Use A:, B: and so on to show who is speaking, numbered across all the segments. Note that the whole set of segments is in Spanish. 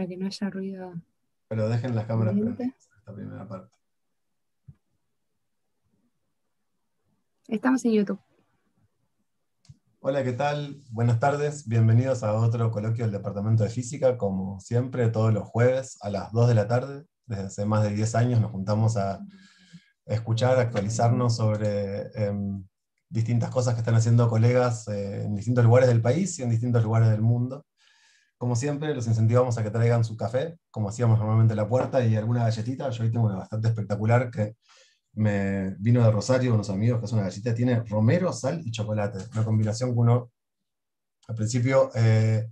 A: para que no haya ruido.
B: Pero dejen las cámaras
A: esta
B: primera parte.
A: Estamos en YouTube.
B: Hola, ¿qué tal? Buenas tardes. Bienvenidos a otro coloquio del Departamento de Física, como siempre, todos los jueves a las 2 de la tarde. Desde hace más de 10 años nos juntamos a escuchar, actualizarnos sobre em, distintas cosas que están haciendo colegas eh, en distintos lugares del país y en distintos lugares del mundo. Como siempre, los incentivamos a que traigan su café, como hacíamos normalmente en la puerta, y alguna galletita. Yo hoy tengo una bastante espectacular que me vino de Rosario, unos amigos, que es una galletita. tiene romero, sal y chocolate. Una combinación que uno al principio eh,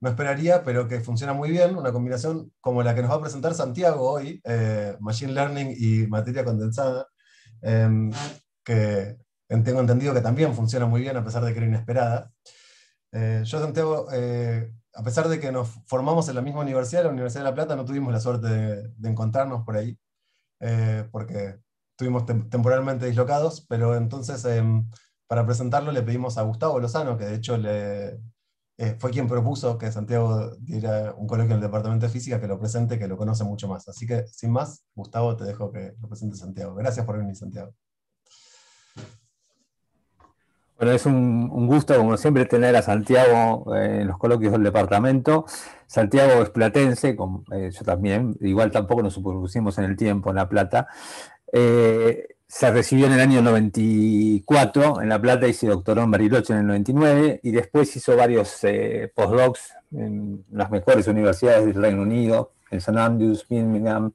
B: no esperaría, pero que funciona muy bien. Una combinación como la que nos va a presentar Santiago hoy, eh, Machine Learning y materia condensada, em, que tengo entendido que también funciona muy bien a pesar de que era inesperada. Eh, yo, Santiago a pesar de que nos formamos en la misma universidad, la Universidad de La Plata, no tuvimos la suerte de, encontrarnos por ahí, eh, porque estuvimos temporalmente dislocados, pero entonces em, para presentarlo le pedimos a Gustavo Lozano, que de hecho eh, fue quien propuso que Santiago diera un colegio en el Departamento de Física, que lo presente, que lo conoce mucho más. Así que, sin más, Gustavo, te dejo que lo presente Santiago. Gracias por venir, Santiago.
C: Bueno, es un, gusto, como siempre, tener a Santiago eh, en los coloquios del departamento. Santiago es platense, con, eh, yo también, igual tampoco nos supusimos en el tiempo en La Plata. Eh, se recibió en el año 94 en La Plata y se doctoró en Bariloche en el 99 y después hizo varios postdocs en las mejores universidades del Reino Unido, en San Andrews, Birmingham,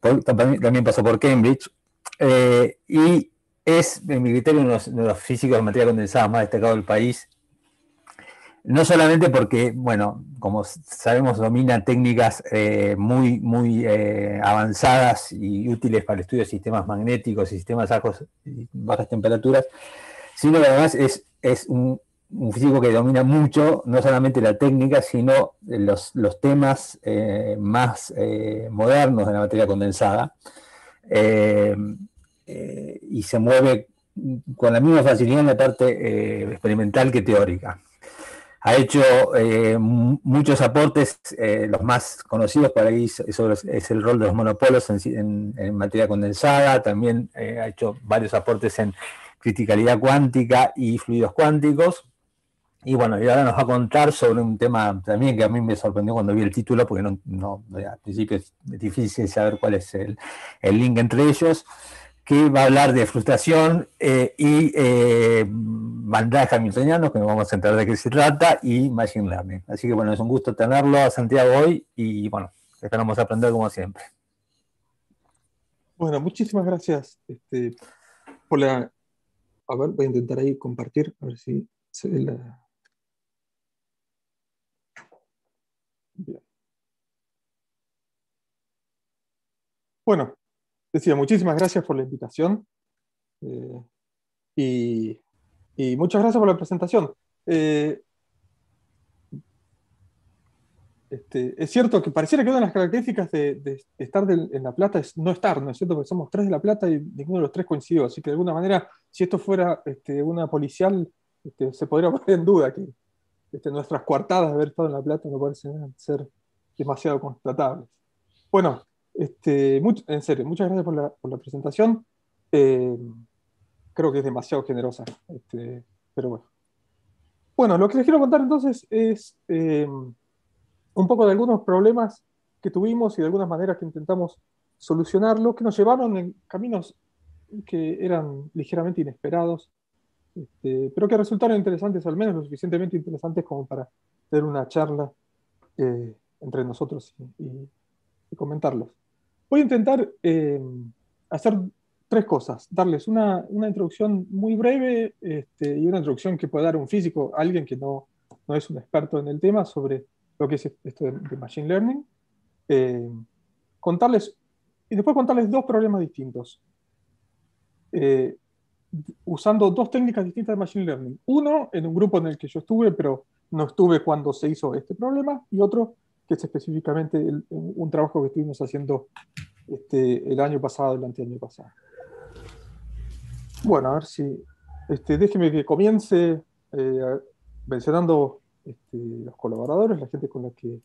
C: también, también pasó por Cambridge. y es, en mi criterio, uno de los, físicos de materia condensada más destacado del país. No solamente porque, bueno, como sabemos, domina técnicas eh, muy, muy eh, avanzadas y útiles para el estudio de sistemas magnéticos y sistemas y bajas temperaturas, sino que además es, un, físico que domina mucho, no solamente la técnica, sino los, temas eh, más modernos de la materia condensada. Eh, y se mueve con la misma facilidad en la parte eh, experimental que teórica. Ha hecho eh, muchos aportes, los más conocidos para ahí es el rol de los monopolos en, materia condensada, también ha hecho varios aportes en criticalidad cuántica y fluidos cuánticos. Y bueno, y ahora nos va a contar sobre un tema también que a mí me sorprendió cuando vi el título, porque al principio es difícil saber cuál es el, el link entre ellos que va a hablar de frustración eh, y eh, bandaje que nos vamos a centrar de qué se trata, y Machine Learning. Así que bueno, es un gusto tenerlo a Santiago hoy y bueno, esperamos aprender como siempre.
D: Bueno, muchísimas gracias este, por la... A ver, voy a intentar ahí compartir, a ver si se Bueno, Decía, muchísimas gracias por la invitación eh, y, muchas gracias por la presentación. Eh, este, es cierto que pareciera que una de las características de, estar en La Plata es no estar, ¿no es cierto? Porque somos tres de La Plata y ninguno de los tres coincidió. Así que de alguna manera, si esto fuera este, una policial, este, se podría poner en duda que nuestras coartadas de haber estado en La Plata no parecen ser demasiado constatables. Bueno, este, en serio, muchas gracias por la, presentación. Eh, creo que es demasiado generosa, este, pero bueno. Bueno, lo que les quiero contar entonces es eh, un poco de algunos problemas que tuvimos y de algunas maneras que intentamos solucionarlos, que nos llevaron en caminos que eran ligeramente inesperados, este, pero que resultaron interesantes, al menos lo suficientemente interesantes como para tener una charla eh, entre nosotros y comentarlos. Voy a intentar eh, hacer tres cosas, darles una, una introducción muy breve este, y una introducción que pueda dar un físico, alguien que no, no, es un experto en el tema, sobre lo que es esto de, Machine Learning. Eh, contarles, y después contarles dos problemas distintos, eh, usando dos técnicas distintas de Machine Learning. Uno en un grupo en el que yo estuve, pero no estuve cuando se hizo este problema, y otro que es específicamente un trabajo que estuvimos haciendo este, el año pasado, el año pasado. Bueno, a ver si... Este, déjeme que comience eh, mencionando este, los colaboradores, la gente con la que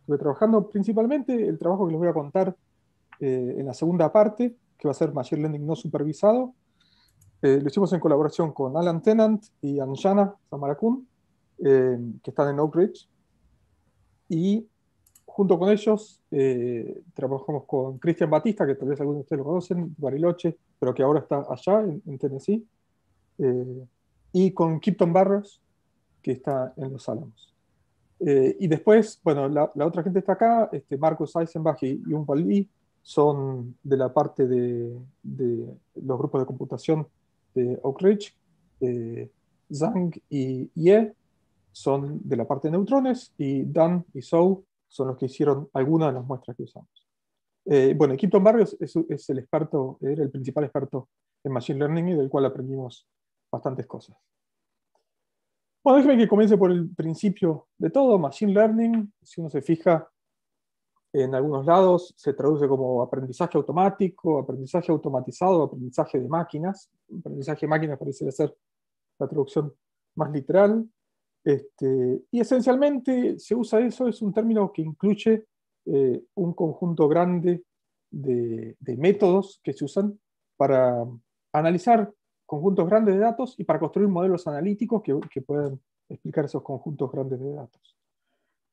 D: estuve trabajando, principalmente el trabajo que les voy a contar eh, en la segunda parte, que va a ser Machine Learning no supervisado. Eh, lo hicimos en colaboración con Alan Tennant y Anjana Samarakun, que están en Oak Ridge. Y junto con ellos eh, trabajamos con Cristian Batista, que tal vez algunos de ustedes lo conocen, Bariloche, pero que ahora está allá en, Tennessee, eh, y con Kipton Barros, que está en Los Álamos. Eh, y después, bueno, la, otra gente está acá, este, Marcos Eisenbach y, y un Lee son de la parte de, de, los grupos de computación de Oak Ridge, Zhang y Ye son de la parte de neutrones, y Dan y Zhou son los que hicieron algunas de las muestras que usamos. Eh, bueno, Quinton Barrios es, es, el experto, era el principal experto en Machine Learning y del cual aprendimos bastantes cosas. Bueno, déjenme que comience por el principio de todo. Machine Learning, si uno se fija en algunos lados, se traduce como aprendizaje automático, aprendizaje automatizado, aprendizaje de máquinas. Aprendizaje de máquinas parece ser la traducción más literal. Este, y esencialmente se usa eso, es un término que incluye eh, un conjunto grande de, métodos que se usan para analizar conjuntos grandes de datos y para construir modelos analíticos que, puedan explicar esos conjuntos grandes de datos.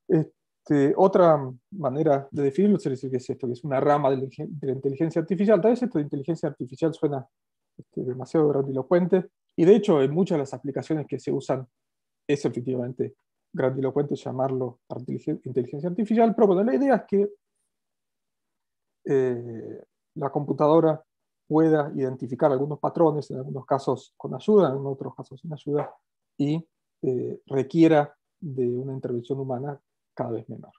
D: Este, otra manera de definirlo es decir que es esto, que es una rama de la, inteligencia artificial. Tal vez esto de inteligencia artificial suena este, demasiado grandilocuente, y de hecho en muchas de las aplicaciones que se usan es efectivamente grandilocuente llamarlo inteligencia artificial, pero bueno, la idea es que eh, la computadora pueda identificar algunos patrones, en algunos casos con ayuda, en otros casos sin ayuda, y eh, requiera de una intervención humana cada vez menor.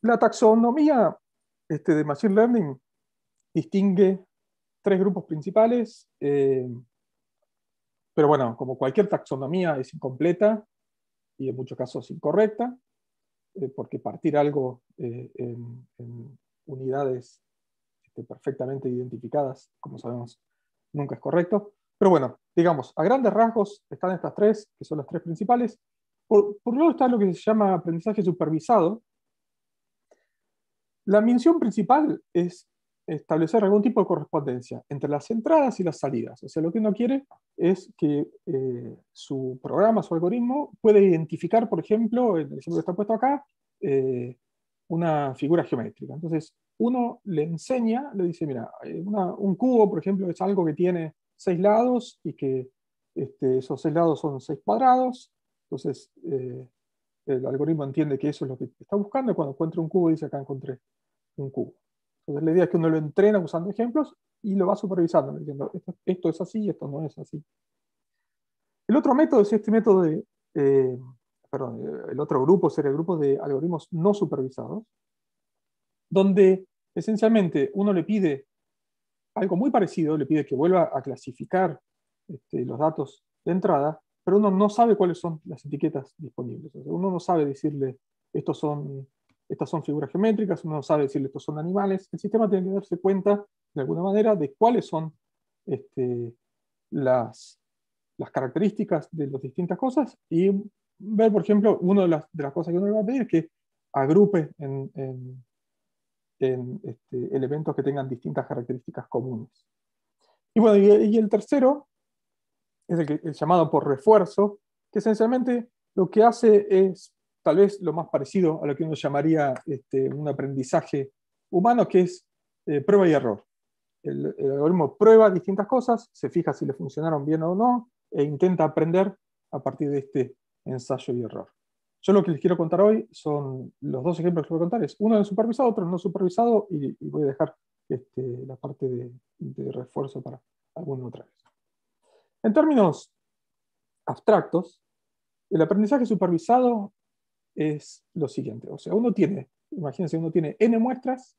D: La taxonomía este, de Machine Learning distingue tres grupos principales. Eh, pero bueno, como cualquier taxonomía es incompleta y en muchos casos incorrecta, eh, porque partir algo eh, en, unidades este, perfectamente identificadas, como sabemos, nunca es correcto. Pero bueno, digamos, a grandes rasgos están estas tres, que son las tres principales. Por, por un lado está lo que se llama aprendizaje supervisado. La mención principal es establecer algún tipo de correspondencia entre las entradas y las salidas. O sea, lo que uno quiere es que eh, su programa, su algoritmo, pueda identificar, por ejemplo, en el ejemplo que está puesto acá, eh, una figura geométrica. Entonces, uno le enseña, le dice, mira, eh, un cubo, por ejemplo, es algo que tiene seis lados y que este, esos seis lados son seis cuadrados. Entonces, el algoritmo entiende que eso es lo que está buscando y cuando encuentra un cubo dice, acá encontré un cubo. Entonces la idea es que uno lo entrena usando ejemplos y lo va supervisando, diciendo, esto, es así y esto no es así. El otro método es este método de, eh, perdón, el otro grupo sería el grupo de algoritmos no supervisados, donde esencialmente uno le pide algo muy parecido, le pide que vuelva a clasificar este, los datos de entrada, pero uno no sabe cuáles son las etiquetas disponibles. uno no sabe decirle, estos son estas son figuras geométricas, uno no sabe decirle estos son animales. El sistema tiene que darse cuenta, de alguna manera, de cuáles son este, las, características de las distintas cosas y ver, por ejemplo, una de las, cosas que uno le va a pedir es que agrupe en, este, elementos que tengan distintas características comunes. Y bueno, y, el tercero es el llamado por refuerzo, que esencialmente lo que hace es tal vez lo más parecido a lo que uno llamaría este, un aprendizaje humano, que es eh, prueba y error. El, algoritmo prueba distintas cosas, se fija si le funcionaron bien o no, e intenta aprender a partir de este ensayo y error. Yo lo que les quiero contar hoy son los dos ejemplos que voy a contar, es uno en supervisado, otro no supervisado, y, voy a dejar este, la parte de, de refuerzo para alguna otra vez. En términos abstractos, el aprendizaje supervisado es lo siguiente. O sea, uno tiene, imagínense, uno tiene N muestras,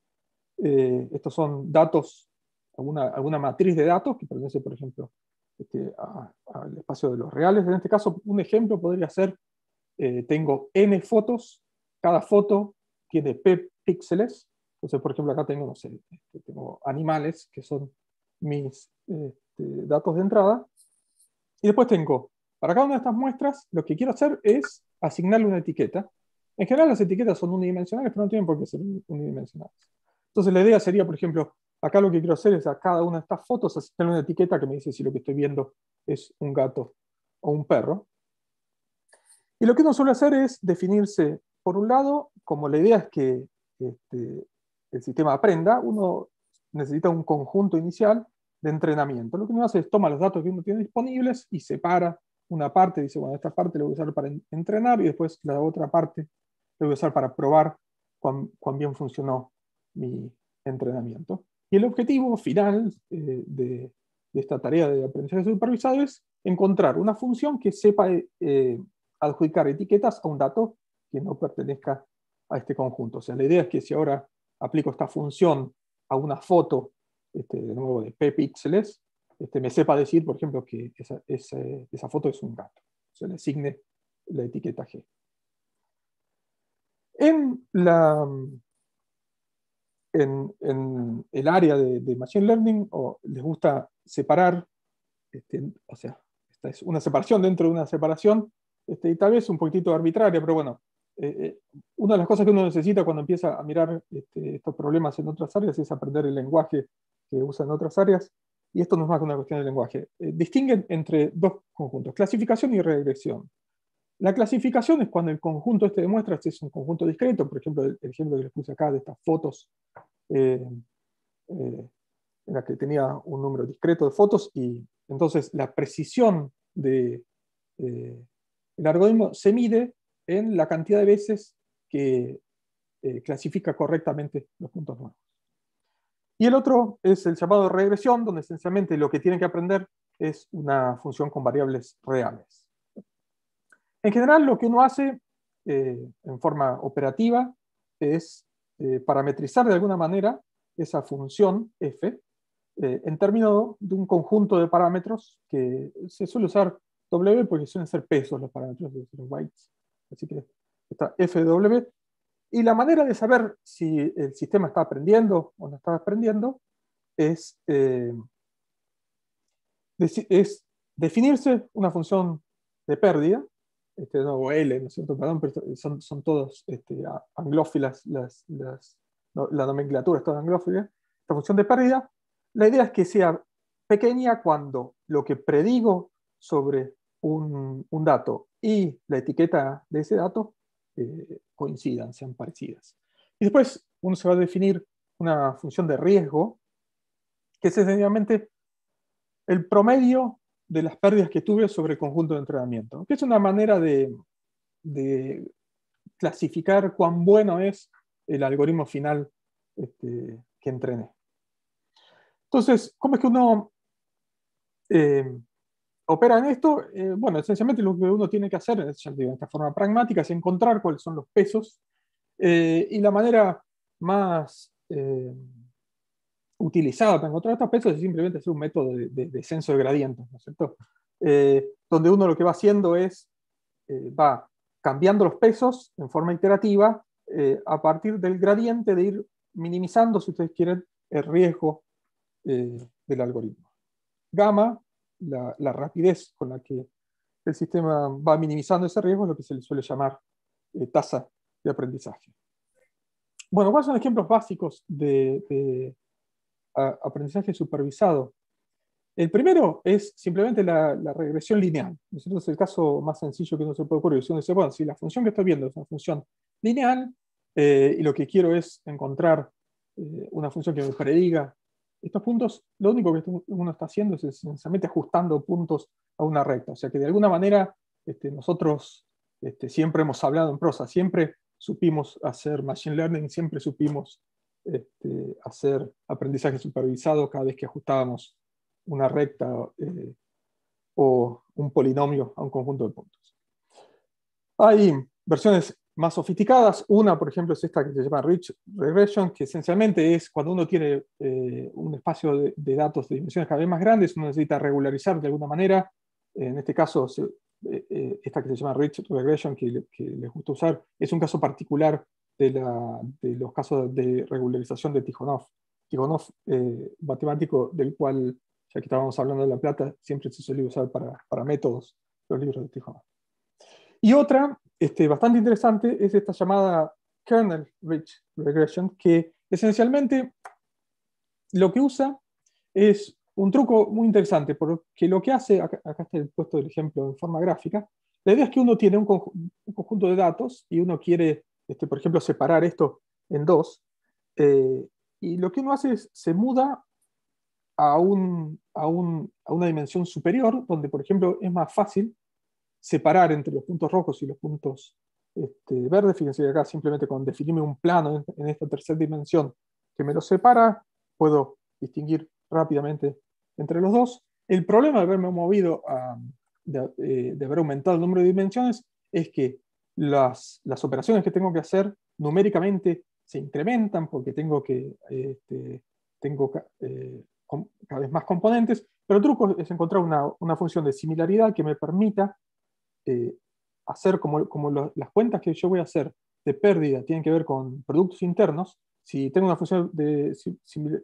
D: eh, estos son datos, alguna, alguna matriz de datos que pertenece, por ejemplo, este, al espacio de los reales. En este caso, un ejemplo podría ser, eh, tengo N fotos, cada foto tiene P píxeles, entonces, por ejemplo, acá tengo, no sé, este, tengo animales, que son mis este, datos de entrada, y después tengo, para cada una de estas muestras, lo que quiero hacer es asignarle una etiqueta. En general las etiquetas son unidimensionales, pero no tienen por qué ser unidimensionales. Entonces la idea sería, por ejemplo, acá lo que quiero hacer es a cada una de estas fotos asignarle una etiqueta que me dice si lo que estoy viendo es un gato o un perro. Y lo que uno suele hacer es definirse, por un lado, como la idea es que este, el sistema aprenda, uno necesita un conjunto inicial de entrenamiento. Lo que uno hace es toma los datos que uno tiene disponibles y separa una parte, dice, bueno, esta parte la voy a usar para entrenar y después la otra parte la voy a usar para probar cuán, bien funcionó mi entrenamiento. Y el objetivo final eh, de, esta tarea de aprendizaje supervisado es encontrar una función que sepa eh, adjudicar etiquetas a un dato que no pertenezca a este conjunto. O sea, la idea es que si ahora aplico esta función a una foto, este, de nuevo, de píxeles, este, me sepa decir, por ejemplo, que esa, foto es un gato. Se le asigne la etiqueta G. En, el área de, Machine Learning, les gusta separar, este, o sea, esta es una separación dentro de una separación, este, y tal vez un poquitito arbitraria, pero bueno, eh, eh, una de las cosas que uno necesita cuando empieza a mirar estos problemas en otras áreas es aprender el lenguaje que usa en otras áreas y esto no es más que una cuestión de lenguaje, eh, distinguen entre dos conjuntos, clasificación y regresión. La clasificación es cuando el conjunto este demuestra muestras es un conjunto discreto, por ejemplo, el, ejemplo que les puse acá de estas fotos, eh, eh, en la que tenía un número discreto de fotos, y entonces la precisión del algoritmo se mide en la cantidad de veces que clasifica correctamente los puntos nuevos. Y el otro es el llamado regresión, donde esencialmente lo que tienen que aprender es una función con variables reales. En general, lo que uno hace eh, en forma operativa es eh, parametrizar de alguna manera esa función f eh, en términos de un conjunto de parámetros que se suele usar w porque suelen ser pesos los parámetros de los bytes. Así que esta fw y la manera de saber si el sistema está aprendiendo o no está aprendiendo es, eh, es definirse una función de pérdida, este, o L, ¿no es Perdón, pero son, son todos este, anglófilas, la nomenclatura es toda anglófila. Esta función de pérdida, la idea es que sea pequeña cuando lo que predigo sobre un dato y la etiqueta de ese dato eh, coincidan, sean parecidas. Y después uno se va a definir una función de riesgo, que es sencillamente el promedio de las pérdidas que tuve sobre el conjunto de entrenamiento, que es una manera de, clasificar cuán bueno es el algoritmo final este, que entrené. Entonces, ¿cómo es que uno eh, operan esto, eh, bueno, esencialmente lo que uno tiene que hacer, de esta forma pragmática, es encontrar cuáles son los pesos eh, y la manera más eh, utilizada para encontrar estos pesos es simplemente hacer un método de, de, de censo de gradientes, ¿no es cierto? donde uno lo que va haciendo es, va cambiando los pesos en forma iterativa a partir del gradiente de ir minimizando, si ustedes quieren, el riesgo del algoritmo. Gamma la, rapidez con la que el sistema va minimizando ese riesgo es lo que se le suele llamar eh, tasa de aprendizaje. Bueno, ¿cuáles son ejemplos básicos de, aprendizaje supervisado? El primero es simplemente la, regresión lineal. es, el caso más sencillo que uno se puede ocurrir. Si uno bueno, si la función que estoy viendo es una función lineal eh, y lo que quiero es encontrar eh, una función que me prediga estos puntos, lo único que uno está haciendo es esencialmente ajustando puntos a una recta. O sea que de alguna manera este, nosotros este, siempre hemos hablado en prosa, siempre supimos hacer machine learning, siempre supimos este, hacer aprendizaje supervisado cada vez que ajustábamos una recta eh, o un polinomio a un conjunto de puntos. Hay versiones más sofisticadas. Una, por ejemplo, es esta que se llama Rich Regression, que esencialmente es cuando uno tiene eh, un espacio de, datos de dimensiones cada vez más grandes, uno necesita regularizar de alguna manera. En este caso, eh, eh, esta que se llama Rich Regression, que, les gusta usar, es un caso particular de, la, de los casos de regularización de Tijonov. Tijonov, matemático del cual, ya que estábamos hablando de La Plata, siempre se suele usar para, para métodos los libros de Tijonov. Y otra, este, bastante interesante, es esta llamada kernel rich regression, que esencialmente lo que usa es un truco muy interesante, porque lo que hace, acá, está el puesto del ejemplo en forma gráfica, la idea es que uno tiene un, conjunto de datos y uno quiere, este, por ejemplo, separar esto en dos, eh, y lo que uno hace es se muda a, un, a, a, una dimensión superior, donde, por ejemplo, es más fácil separar entre los puntos rojos y los puntos este, verdes. Fíjense acá simplemente con definirme un plano en, esta tercera dimensión que me los separa, puedo distinguir rápidamente entre los dos. El problema de haberme movido, eh, de, haber aumentado el número de dimensiones, es que las, operaciones que tengo que hacer numéricamente se incrementan porque tengo que este, tengo eh, cada vez más componentes, pero el truco es encontrar una, función de similaridad que me permita eh, hacer como, como las cuentas que yo voy a hacer de pérdida tienen que ver con productos internos, si tengo una función de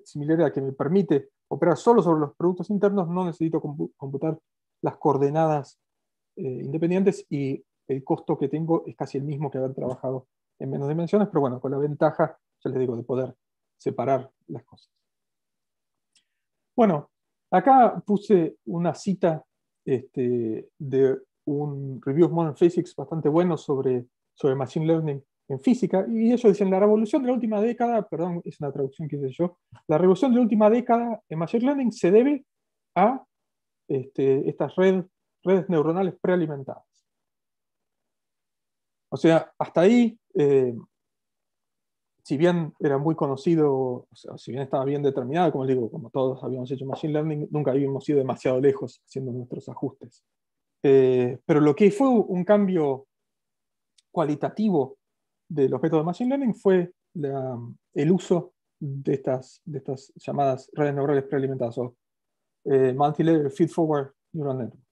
D: similaridad que me permite operar solo sobre los productos internos, no necesito computar las coordenadas eh, independientes y el costo que tengo es casi el mismo que haber trabajado en menos dimensiones, pero bueno, con la ventaja, ya les digo, de poder separar las cosas. Bueno, acá puse una cita este, de un Review of Modern Physics bastante bueno sobre, Machine Learning en física, y ellos dicen la revolución de la última década, perdón, es una traducción que hice yo, la revolución de la última década en Machine Learning se debe a este, estas redes neuronales prealimentadas. O sea, hasta ahí, eh, si bien era muy conocido, si bien estaba bien determinado, como digo, como todos habíamos hecho Machine Learning, nunca habíamos ido demasiado lejos haciendo nuestros ajustes. Eh, pero lo que fue un cambio cualitativo de los métodos de Machine Learning fue el uso de estas, de estas llamadas redes neurales prealimentadas o eh, multi feed-forward neural networks.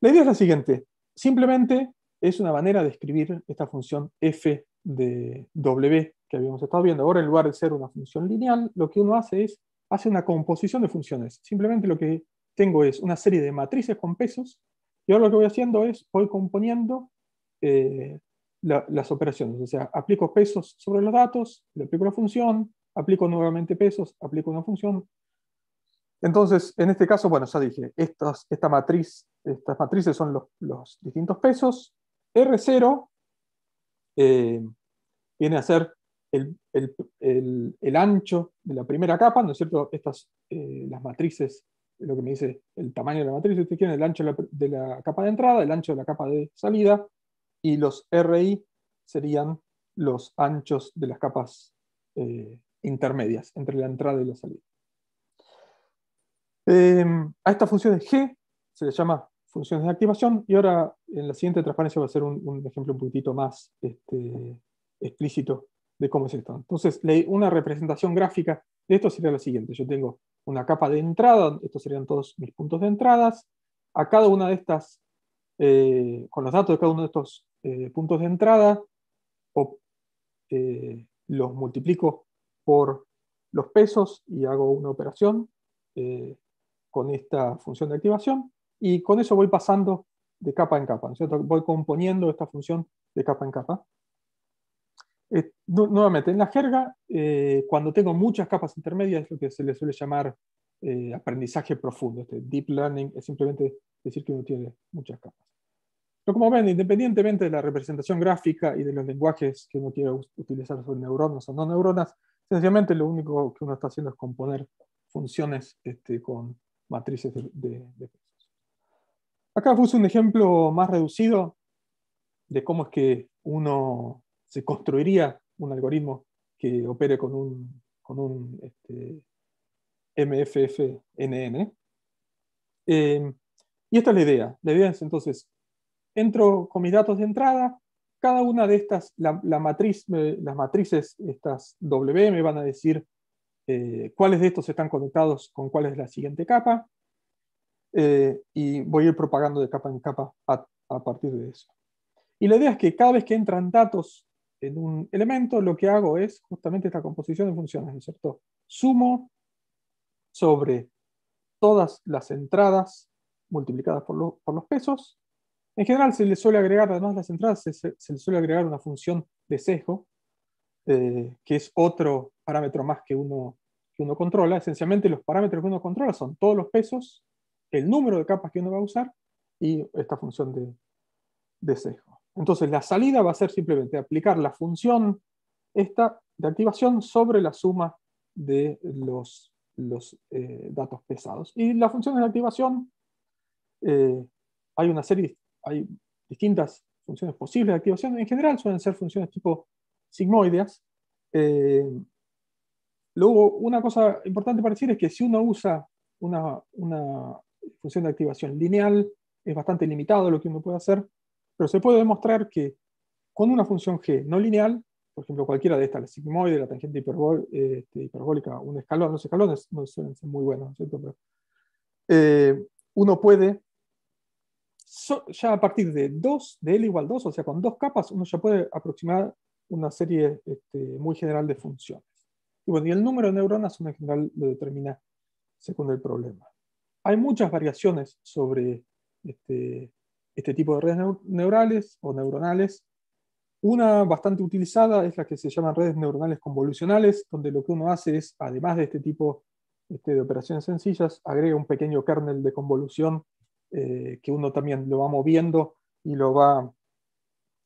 D: La idea es la siguiente. Simplemente es una manera de escribir esta función f de w que habíamos estado viendo. Ahora, en lugar de ser una función lineal, lo que uno hace es hace una composición de funciones. Simplemente lo que tengo es una serie de matrices con pesos, y ahora lo que voy haciendo es, voy componiendo eh, las operaciones, o sea, aplico pesos sobre los datos, le aplico la función, aplico nuevamente pesos, aplico una función. Entonces, en este caso, bueno, ya dije, estas, esta matriz, estas matrices son los, distintos pesos. R0 eh, viene a ser el, ancho de la primera capa, ¿no es cierto? Estas, eh, las matrices lo que me dice el tamaño de la matriz, ustedes el ancho de la, capa de entrada, el ancho de la capa de salida, y los RI serían los anchos de las capas eh, intermedias entre la entrada y la salida. Em, a esta función de G se le llama funciones de activación, y ahora en la siguiente transparencia va a ser un, ejemplo un poquitito más este, explícito de cómo es esto. Entonces, una representación gráfica de esto sería la siguiente. Yo tengo una capa de entrada, estos serían todos mis puntos de entradas. A cada una de estas, eh, con los datos de cada uno de estos eh, puntos de entrada, eh, los multiplico por los pesos y hago una operación con esta función de activación. Y con eso voy pasando de capa en capa. Voy componiendo esta función de capa en capa. Eh, nuevamente, en la jerga, eh, cuando tengo muchas capas intermedias, es lo que se le suele llamar eh, aprendizaje profundo. Este deep learning es simplemente decir que uno tiene muchas capas. Pero como ven, independientemente de la representación gráfica y de los lenguajes que uno quiera utilizar sobre neuronas o no neuronas, sencillamente lo único que uno está haciendo es componer funciones este, con matrices de, pesos Acá puse un ejemplo más reducido de cómo es que uno se construiría un algoritmo que opere con un, con MFFNN. Este, eh, y esta es la idea. La idea es entonces, entro con mis datos de entrada, cada una de estas, la, matriz, las matrices, estas W, me van a decir eh, cuáles de estos están conectados con cuál es la siguiente capa, eh, y voy a ir propagando de capa en capa a partir de eso. Y la idea es que cada vez que entran datos en un elemento, lo que hago es justamente esta composición de funciones, ¿no es cierto? Sumo sobre todas las entradas multiplicadas por, los pesos. En general se le suele agregar, además las entradas, se, le suele agregar una función de sesgo, eh, que es otro parámetro más que uno, que uno controla. Esencialmente los parámetros que uno controla son todos los pesos, el número de capas que uno va a usar y esta función de, de sesgo. Entonces la salida va a ser simplemente aplicar la función esta de activación sobre la suma de los, eh, datos pesados. Y la función de activación, eh, hay una serie, hay distintas funciones posibles de activación. En general suelen ser funciones tipo sigmoideas. Eh, luego, una cosa importante para decir es que si uno usa una función de activación lineal, es bastante limitado lo que uno puede hacer. Pero se puede demostrar que con una función g no lineal, por ejemplo cualquiera de estas, la sigmoide, la tangente este, hiperbólica, un escalón, los escalones no suelen ser muy buenos, cierto? Eh, uno puede, ya a partir de 2, de L igual 2, o sea, con dos capas, uno ya puede aproximar una serie este, muy general de funciones. Y, bueno, y el número de neuronas uno en general lo determina según el problema. Hay muchas variaciones sobre este, este tipo de redes neurales o neuronales. Una bastante utilizada es la que se llaman redes neuronales convolucionales, donde lo que uno hace es, además de este tipo este, de operaciones sencillas, agrega un pequeño kernel de convolución eh, que uno también lo va moviendo y lo va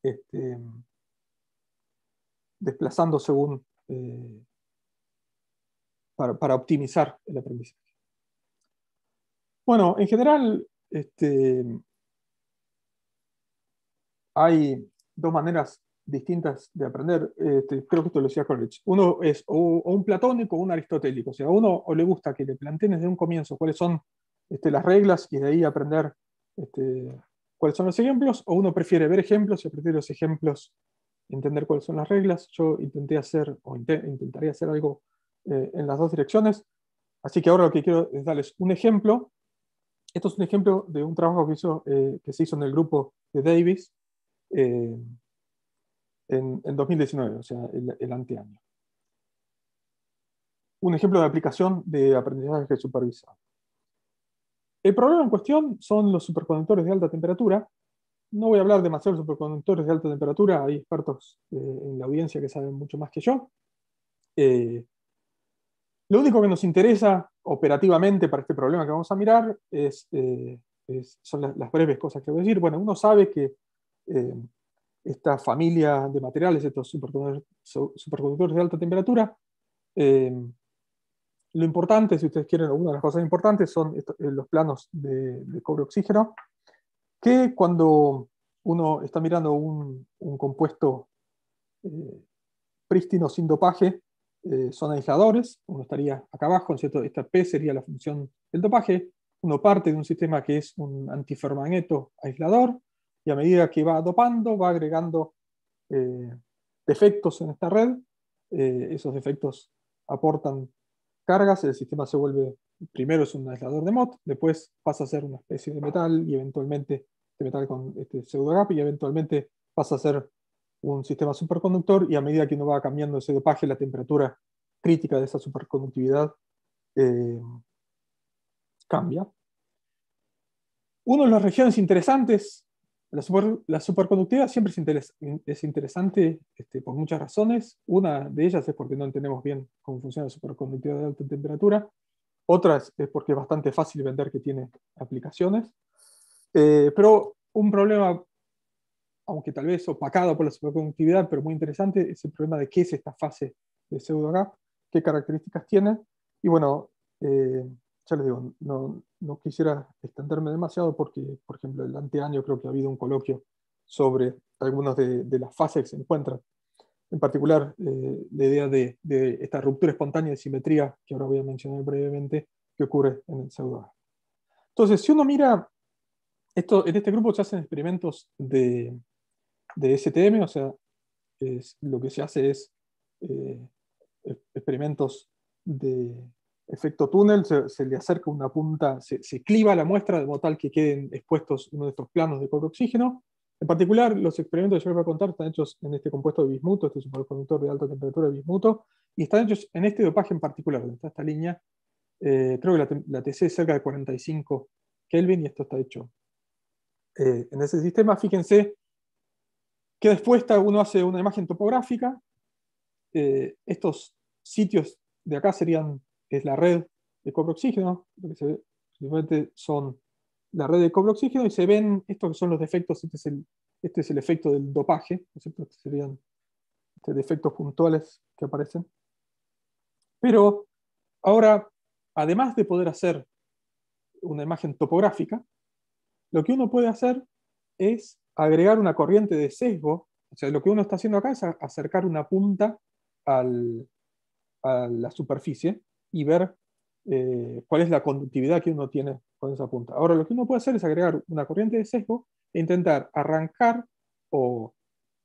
D: este, desplazando según eh, para, optimizar el aprendizaje. Bueno, en general, este, hay dos maneras distintas de aprender. Este, creo que esto lo decía College. Uno es o, un platónico o un aristotélico. O sea, a uno le gusta que le planteen desde un comienzo cuáles son este, las reglas y de ahí aprender este, cuáles son los ejemplos, o uno prefiere ver ejemplos y aprender los ejemplos, entender cuáles son las reglas. Yo intenté hacer o intentaría hacer algo eh, en las dos direcciones. Así que ahora lo que quiero es darles un ejemplo. Esto es un ejemplo de un trabajo que, hizo, eh, que se hizo en el grupo de Davis, eh, en, 2019, o sea, el, el, anteaño. Un ejemplo de aplicación de aprendizaje supervisado. El problema en cuestión son los superconductores de alta temperatura. No voy a hablar demasiado de superconductores de alta temperatura, hay expertos eh, en la audiencia que saben mucho más que yo. Eh, lo único que nos interesa operativamente para este problema que vamos a mirar es, son las, breves cosas que voy a decir. Bueno, uno sabe que eh, esta familia de materiales, estos superconductores, de alta temperatura. Eh, lo importante, si ustedes quieren, una de las cosas importantes son eh, los planos de, cobre-oxígeno, que cuando uno está mirando un, compuesto prístino sin dopaje, son aisladores, uno estaría acá abajo, cierto? esta P sería la función del dopaje, uno parte de un sistema que es un antifermagneto aislador, y a medida que va dopando, va agregando eh, defectos en esta red. Eh, esos defectos aportan cargas, el sistema se vuelve, primero es un aislador de MOT, después pasa a ser una especie de metal y eventualmente, de este metal con este pseudo gap y eventualmente pasa a ser un sistema superconductor y a medida que uno va cambiando ese dopaje, la temperatura crítica de esa superconductividad eh, cambia. Una de las regiones interesantes la, super, superconductividad siempre es, es interesante este, por muchas razones. Una de ellas es porque no entendemos bien cómo funciona la superconductividad de alta temperatura. Otra es, porque es bastante fácil vender que tiene aplicaciones. Eh, pero un problema, aunque tal vez opacado por la superconductividad, pero muy interesante, es el problema de qué es esta fase de pseudogap, qué características tiene. Y bueno, eh, ya les digo, no, quisiera extenderme demasiado porque, por ejemplo, el anteaño creo que ha habido un coloquio sobre algunas de, las fases que se encuentran. En particular, eh, la idea de, esta ruptura espontánea de simetría, que ahora voy a mencionar brevemente, que ocurre en el pseudo. Entonces, si uno mira, esto, en este grupo se hacen experimentos de, STM, o sea, es, lo que se hace es eh, experimentos de, efecto túnel, se, le acerca una punta, se, cliva la muestra de modo tal que queden expuestos uno de estos planos de cobre oxígeno. En particular, los experimentos que yo les voy a contar están hechos en este compuesto de bismuto, este superconductor de alta temperatura de bismuto, y están hechos en este dopaje en particular, donde esta línea. Eh, creo que la, TC es cerca de 45 Kelvin y esto está hecho eh, en ese sistema. Fíjense que después uno hace una imagen topográfica. Eh, estos sitios de acá serían que es la red de cobre oxígeno lo que se ve simplemente son la red de cobre oxígeno y se ven estos que son los defectos, este es el, este efecto del dopaje, Estos serían este, defectos puntuales que aparecen. Pero ahora, además de poder hacer una imagen topográfica, lo que uno puede hacer es agregar una corriente de sesgo, o sea, lo que uno está haciendo acá es acercar una punta a la superficie, y ver eh, cuál es la conductividad que uno tiene con esa punta. Ahora, lo que uno puede hacer es agregar una corriente de sesgo e intentar arrancar o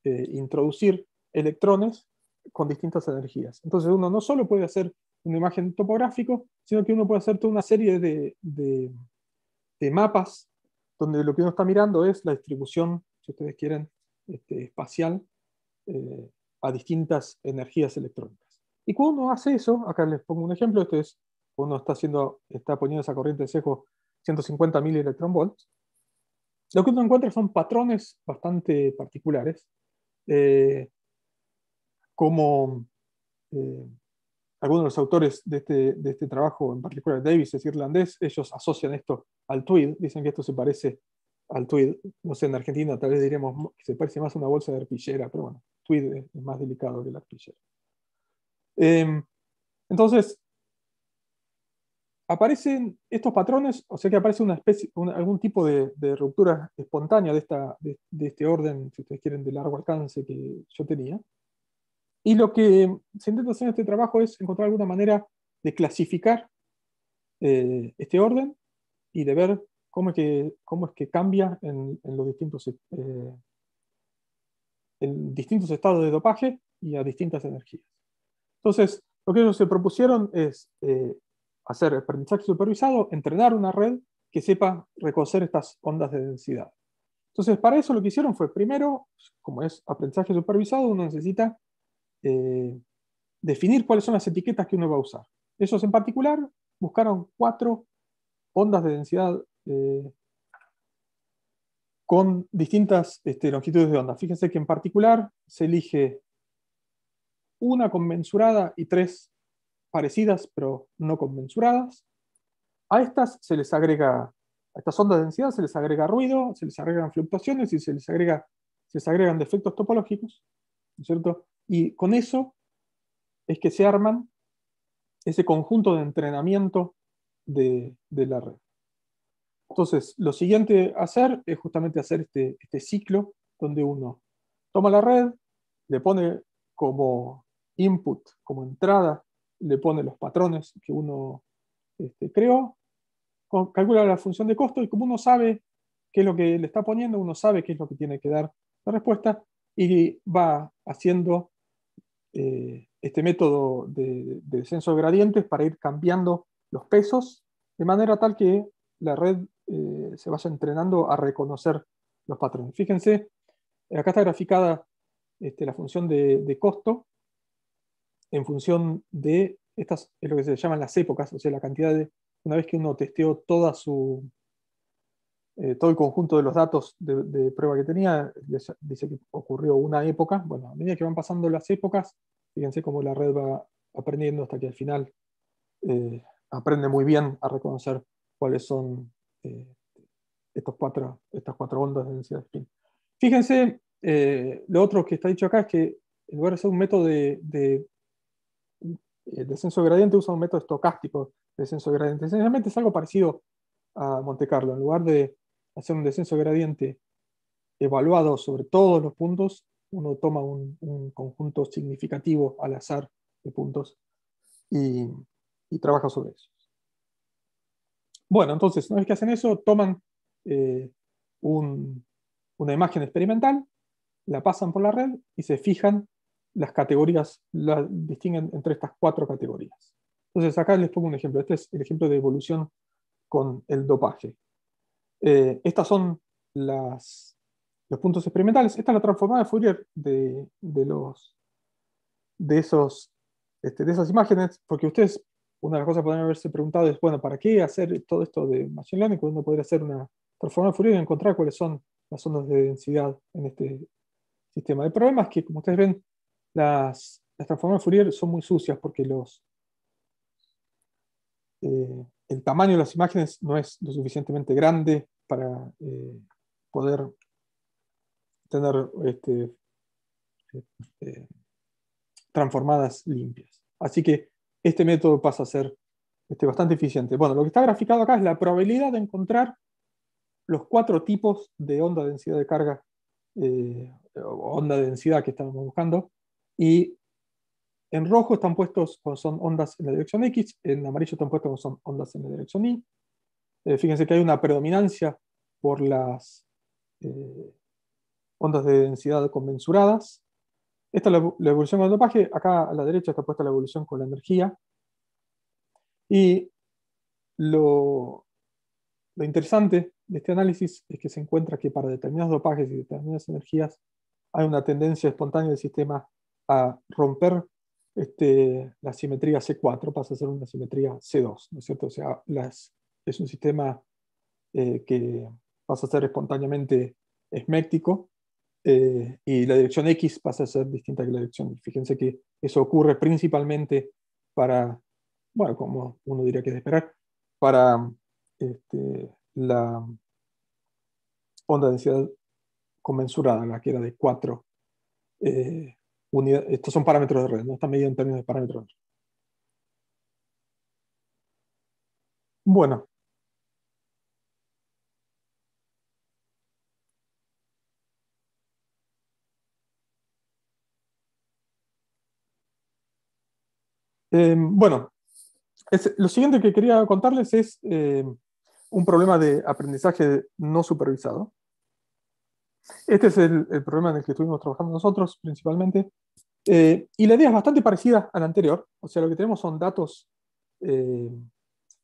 D: eh, introducir electrones con distintas energías. Entonces uno no solo puede hacer una imagen topográfica, sino que uno puede hacer toda una serie de, mapas donde lo que uno está mirando es la distribución, si ustedes quieren, este, espacial eh, a distintas energías electrónicas. Y cuando uno hace eso, acá les pongo un ejemplo, este es, uno está, haciendo, está poniendo esa corriente de seco 150 mil electronvolts, lo que uno encuentra son patrones bastante particulares, eh, como eh, algunos de los autores este, de este, trabajo, en particular Davis, es irlandés, ellos asocian esto al tweed, dicen que esto se parece al tweed, no sé, en Argentina tal vez diríamos que se parece más a una bolsa de arpillera, pero bueno, tweed es, más delicado que la arpillera. Em, entonces, aparecen estos patrones, o sea que aparece una especie, algún tipo de, ruptura espontánea de, esta, de, este orden, si ustedes quieren, de largo alcance que yo tenía. Y lo que se intenta hacer en este trabajo es encontrar alguna manera de clasificar eh, este orden y de ver cómo es que, cambia en, los distintos, eh, en distintos estados de dopaje y a distintas energías. Entonces, lo que ellos se propusieron es eh, hacer aprendizaje supervisado, entrenar una red que sepa reconocer estas ondas de densidad. Entonces, para eso lo que hicieron fue, primero, como es aprendizaje supervisado, uno necesita eh, definir cuáles son las etiquetas que uno va a usar. Ellos en particular buscaron cuatro ondas de densidad eh, con distintas este, longitudes de onda. Fíjense que en particular se elige una conmensurada y tres parecidas pero no conmensuradas. A estas se les agrega, a estas ondas de densidad se les agrega ruido, se les agregan fluctuaciones y se les, agrega, se les agregan defectos topológicos, cierto? Y con eso es que se arman ese conjunto de entrenamiento de, la red. Entonces, lo siguiente a hacer es justamente hacer este, este ciclo donde uno toma la red, le pone como input, como entrada, le pone los patrones que uno este, creó, calcula la función de costo y como uno sabe qué es lo que le está poniendo, uno sabe qué es lo que tiene que dar la respuesta y va haciendo eh, este método de, descenso de gradientes para ir cambiando los pesos de manera tal que la red eh, se vaya entrenando a reconocer los patrones. Fíjense, acá está graficada este, la función de costo en función de, estas es lo que se llaman las épocas, o sea, la cantidad de, una vez que uno testeó toda su, eh, todo el conjunto de los datos de, prueba que tenía, dice que ocurrió una época, bueno, a medida que van pasando las épocas, fíjense cómo la red va aprendiendo hasta que al final eh, aprende muy bien a reconocer cuáles son eh, estos cuatro, estas cuatro ondas de densidad de spin. Fíjense, lo otro que está dicho acá es que en lugar de ser un método de el eh, descenso gradiente usa un método estocástico de descenso gradiente. Esencialmente es algo parecido a Monte Carlo. En lugar de hacer un descenso de gradiente evaluado sobre todos los puntos, uno toma un, conjunto significativo al azar de puntos y, trabaja sobre eso. Bueno, entonces, una vez que hacen eso, toman eh, una imagen experimental, la pasan por la red y se fijan las categorías las distinguen entre estas cuatro categorías. Entonces, acá les pongo un ejemplo. Este es el ejemplo de evolución con el dopaje. Estos eh, estas son los puntos experimentales. Esta es la transformada de Fourier de, los, de, esos, este, de esas imágenes, porque ustedes, una de las cosas que podrían haberse preguntado es, bueno, ¿para qué hacer todo esto de Machine Learning cuando uno podría hacer una transformada de Fourier y encontrar cuáles son las ondas de densidad en este sistema? El problema es que, como ustedes ven, las, las transformadas Fourier son muy sucias porque los, eh, el tamaño de las imágenes no es lo suficientemente grande para eh, poder tener este, eh, transformadas limpias. Así que este método pasa a ser este, bastante eficiente. Bueno, lo que está graficado acá es la probabilidad de encontrar los cuatro tipos de onda de densidad de carga, eh, onda de densidad que estamos buscando, y en rojo están puestos cuando son ondas en la dirección X, en amarillo están puestos cuando son ondas en la dirección Y. Eh, fíjense que hay una predominancia por las eh, ondas de densidad conmensuradas. Esta es la, evolución con el dopaje, acá a la derecha está puesta la evolución con la energía. Y lo, lo interesante de este análisis es que se encuentra que para determinados dopajes y determinadas energías hay una tendencia espontánea del sistema a romper este, la simetría C4, pasa a ser una simetría C2, ¿no es cierto? O sea, es un sistema eh, que pasa a ser espontáneamente esméctico eh, y la dirección X pasa a ser distinta que la dirección Y. Fíjense que eso ocurre principalmente para, bueno, como uno diría que es de esperar, para este, la onda de densidad conmensurada, la que era de 4 eh, estos son parámetros de red, no está medido en términos de parámetros Bueno. Em, bueno, lo siguiente que quería contarles es em, un problema de aprendizaje no supervisado. Este es el, problema en el que estuvimos trabajando nosotros principalmente. Eh, y la idea es bastante parecida a la anterior. O sea, lo que tenemos son datos, eh,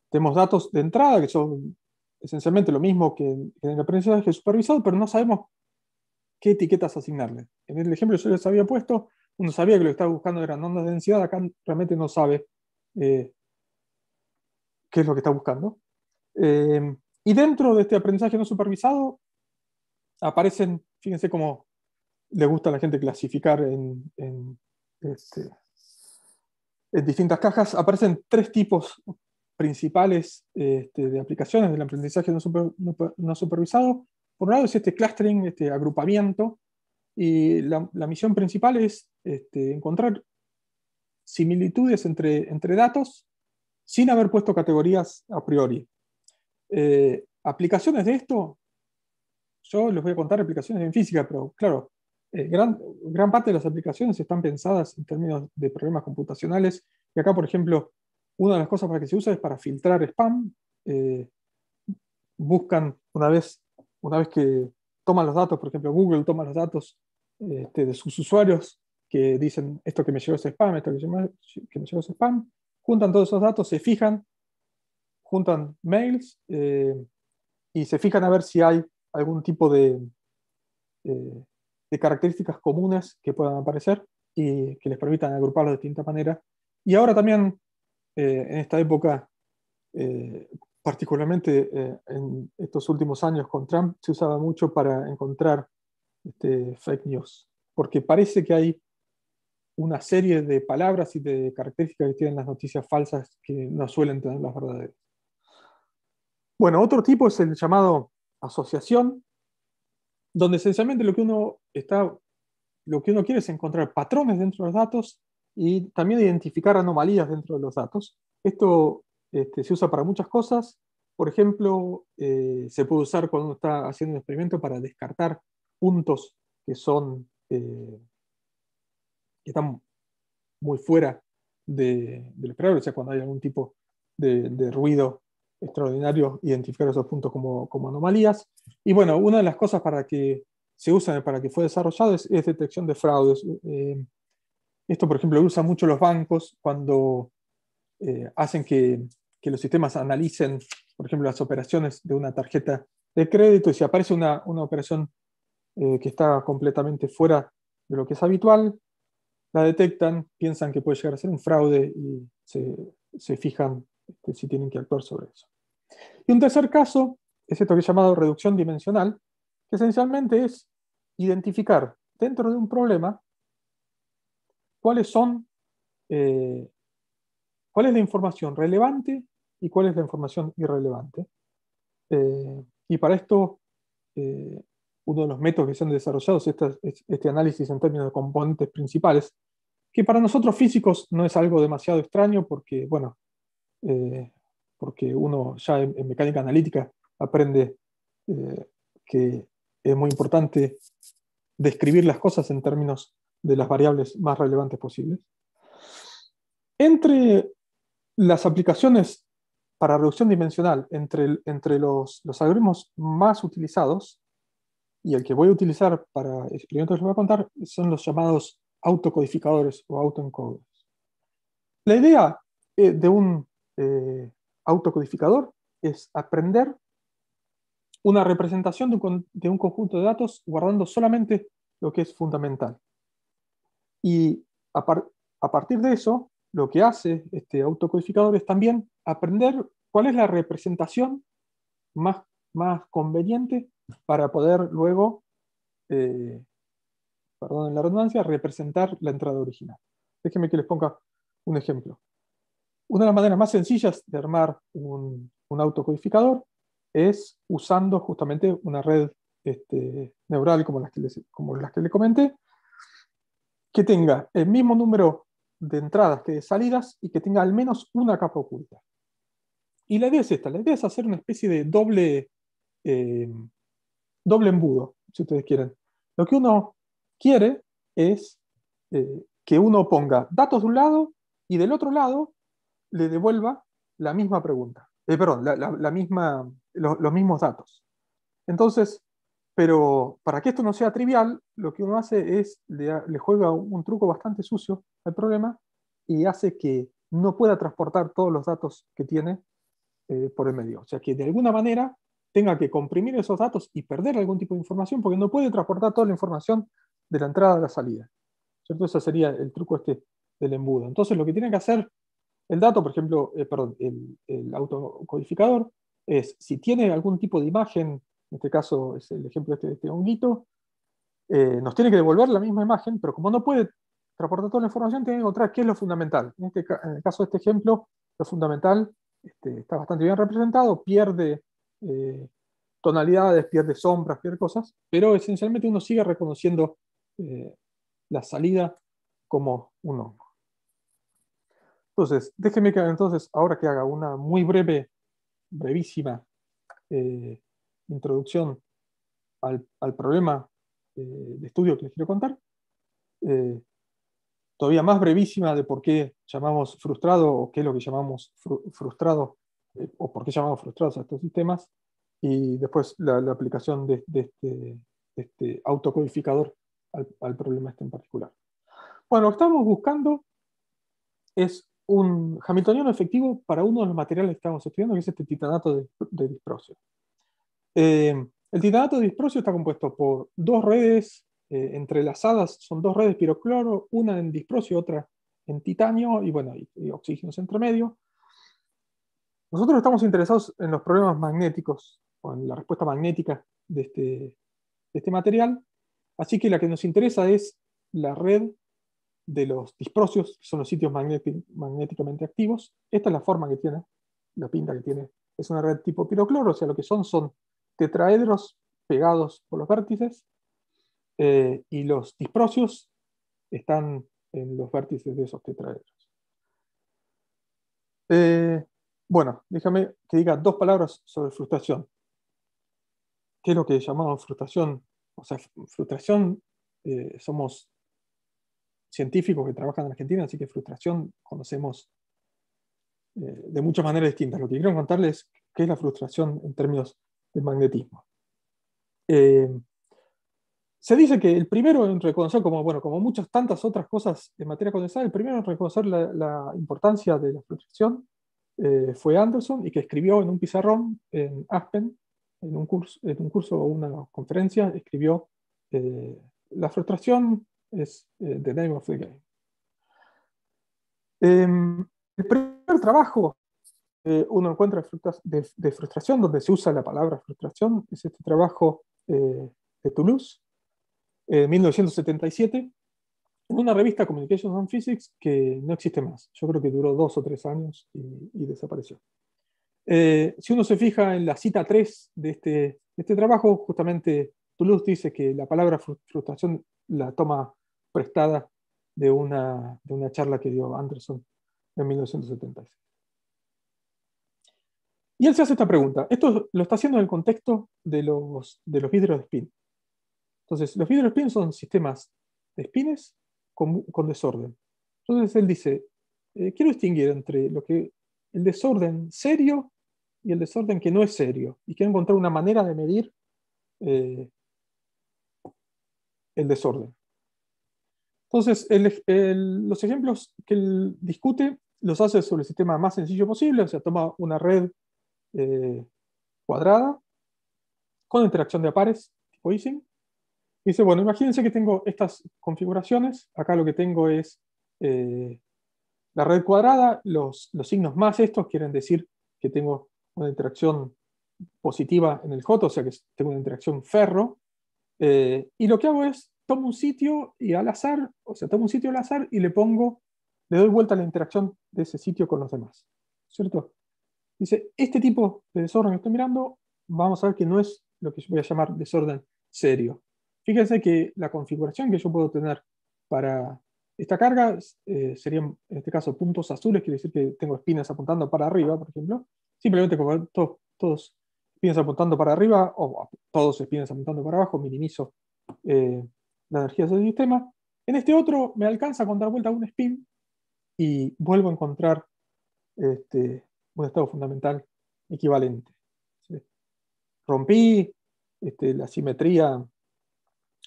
D: tenemos datos de entrada que son esencialmente lo mismo que en, el aprendizaje supervisado, pero no sabemos qué etiquetas asignarle. En el ejemplo yo les había puesto, uno sabía que lo que estaba buscando eran ondas de densidad, acá realmente no sabe eh, qué es lo que está buscando. y dentro de este aprendizaje no supervisado, aparecen, fíjense cómo le gusta a la gente clasificar en, en, este, distintas cajas, aparecen tres tipos principales este, de aplicaciones del aprendizaje no, supervisado. Por un lado es este clustering, este agrupamiento, y la, misión principal es este, encontrar similitudes entre, entre datos sin haber puesto categorías a priori. Eh, aplicaciones de esto yo les voy a contar aplicaciones en física, pero claro, eh, gran, gran parte de las aplicaciones están pensadas en términos de problemas computacionales. Y acá, por ejemplo, una de las cosas para que se usa es para filtrar spam. Eh, buscan una vez, una vez que toman los datos, por ejemplo, Google toma los datos este, de sus usuarios que dicen esto que me llegó es spam, esto que me llegó es spam, juntan todos esos datos, se fijan, juntan mails eh, y se fijan a ver si hay algún tipo de, características comunes que puedan aparecer y que les permitan agruparlos de distinta manera. Y ahora también, eh, en esta época, eh, particularmente eh, en estos últimos años con Trump, se usaba mucho para encontrar este, fake news, porque parece que hay una serie de palabras y de características que tienen las noticias falsas que no suelen tener las verdaderas. Bueno, otro tipo es el llamado asociación, donde esencialmente lo que uno está, lo que uno quiere es encontrar patrones dentro de los datos y también identificar anomalías dentro de los datos. Esto este, se usa para muchas cosas. Por ejemplo, eh, se puede usar cuando uno está haciendo un experimento para descartar puntos que son eh, que están muy fuera de, de o sea, cuando hay algún tipo de ruido extraordinario identificar esos puntos como, anomalías. Y bueno, una de las cosas para que se usan para que fue desarrollado es, detección de fraudes. Eh, esto, por ejemplo, lo usan mucho los bancos cuando eh, hacen que, los sistemas analicen, por ejemplo, las operaciones de una tarjeta de crédito y si aparece una, operación eh, que está completamente fuera de lo que es habitual, la detectan, piensan que puede llegar a ser un fraude y se, fijan este, si tienen que actuar sobre eso. Y un tercer caso es esto que he llamado reducción dimensional, que esencialmente es identificar dentro de un problema cuáles son, eh, cuál es la información relevante y cuál es la información irrelevante. Eh, y para esto, eh, uno de los métodos que se han desarrollado es este, análisis en términos de componentes principales, que para nosotros físicos no es algo demasiado extraño porque, bueno, porque uno ya en, mecánica analítica aprende eh, que es muy importante describir las cosas en términos de las variables más relevantes posibles. Entre las aplicaciones para reducción dimensional, entre, entre los, los, algoritmos más utilizados, y el que voy a utilizar para experimentos que les voy a contar, son los llamados autocodificadores o autoencoders. La idea eh, de un eh, autocodificador es aprender una representación de un, conjunto de datos guardando solamente lo que es fundamental. Y a, partir de eso, lo que hace este autocodificador es también aprender cuál es la representación más, más conveniente para poder luego, eh, perdón en la redundancia, representar la entrada original. Déjenme que les ponga un ejemplo. Una de las maneras más sencillas de armar un, autocodificador es usando justamente una red este, neural como las, que como las que le comenté, que tenga el mismo número de entradas que de salidas y que tenga al menos una capa oculta. Y la idea es esta, la idea es hacer una especie de doble, eh, doble embudo, si ustedes quieren. Lo que uno quiere es eh, que uno ponga datos de un lado y del otro lado le devuelva la misma pregunta, eh, perdón, la, misma, los mismos datos. Entonces, pero para que esto no sea trivial, lo que uno hace es le, juega un, truco bastante sucio al problema y hace que no pueda transportar todos los datos que tiene eh, por el medio. O sea, que de alguna manera tenga que comprimir esos datos y perder algún tipo de información porque no puede transportar toda la información de la entrada a la salida. ¿Cierto? Ese sería el truco este del embudo. Entonces, lo que tiene que hacer el dato, por ejemplo, eh, el, autocodificador es si tiene algún tipo de imagen, en este caso es el ejemplo este de este honguito, eh, nos tiene que devolver la misma imagen, pero como no puede transportar toda la información, tiene que encontrar qué es lo fundamental. En, este el caso de este ejemplo, lo fundamental este, está bastante bien representado, pierde eh, tonalidades, pierde sombras, pierde cosas, pero esencialmente uno sigue reconociendo la salida como uno. Entonces, déjeme que entonces, ahora que haga una muy breve, brevísima eh, introducción al, problema eh, de estudio que les quiero contar, eh, todavía más brevísima de por qué llamamos frustrado o qué es lo que llamamos frustrado o por qué llamamos frustrados a estos sistemas, y después la, aplicación de, este, este, autocodificador al, al problema este en particular. Bueno, lo que estamos buscando es un hamiltoniano efectivo para uno de los materiales que estamos estudiando, que es este titanato de, disprocio. Eh, el titanato de disprosio está compuesto por dos redes eh, entrelazadas, son dos redes pirocloro, una en disprosio, otra en titanio, y bueno, y, oxígenos entre medio. Nosotros estamos interesados en los problemas magnéticos, o en la respuesta magnética de este, de este material, así que la que nos interesa es la red de los disprocios, que son los sitios magnéticamente activos. Esta es la forma que tiene, la pinta que tiene. Es una red tipo pirocloro, o sea, lo que son son tetraedros pegados por los vértices eh, y los disprocios están en los vértices de esos tetraedros. Eh, bueno, déjame que diga dos palabras sobre frustración. ¿Qué es lo que llamamos frustración? O sea, frustración eh, somos científicos que trabajan en Argentina, así que frustración conocemos eh, de muchas maneras distintas. Lo que quiero contarles es qué es la frustración en términos de magnetismo. Eh, se dice que el primero en reconocer, como, bueno, como muchas tantas otras cosas en materia condensada, el primero en reconocer la, importancia de la frustración eh, fue Anderson y que escribió en un pizarrón en Aspen, en un curso, en un curso o una conferencia, escribió la frustración es the name of the game. el primer trabajo eh, uno encuentra de, de, frustración, donde se usa la palabra frustración, es este trabajo eh, de Toulouse, eh, en 1977, en una revista Communications on Physics que no existe más. Yo creo que duró dos o tres años y, desapareció. Eh, si uno se fija en la cita 3 de este, de este trabajo, justamente Toulouse dice que la palabra frustración la toma prestada de una, de una charla que dio Anderson en 1976. Y él se hace esta pregunta. Esto lo está haciendo en el contexto de los, de los vidrios de spin. Entonces, los vidrios de spin son sistemas de spines con, desorden. Entonces, él dice, eh, quiero distinguir entre lo que, el desorden serio y el desorden que no es serio. Y quiero encontrar una manera de medir eh, el desorden. Entonces, los ejemplos que él discute los hace sobre el sistema más sencillo posible, o sea, toma una red eh, cuadrada con interacción de pares, tipo Ising, y dice, bueno, imagínense que tengo estas configuraciones, acá lo que tengo es eh, la red cuadrada, los, los, signos más estos quieren decir que tengo una interacción positiva en el J, o sea que tengo una interacción ferro, eh, y lo que hago es tomo un sitio y al azar, o sea, tomo un sitio al azar y le pongo, le doy vuelta a la interacción de ese sitio con los demás, ¿cierto? Dice, este tipo de desorden que estoy mirando, vamos a ver que no es lo que yo voy a llamar desorden serio. Fíjense que la configuración que yo puedo tener para esta carga eh, serían, en este caso, puntos azules, quiere decir que tengo espinas apuntando para arriba, por ejemplo. Simplemente como todos todos espinas apuntando para arriba, o todos espinas apuntando para abajo, minimizo eh, la energía del sistema. En este otro me alcanza con dar vuelta a un spin y vuelvo a encontrar este, un estado fundamental equivalente. Rompí este, la simetría,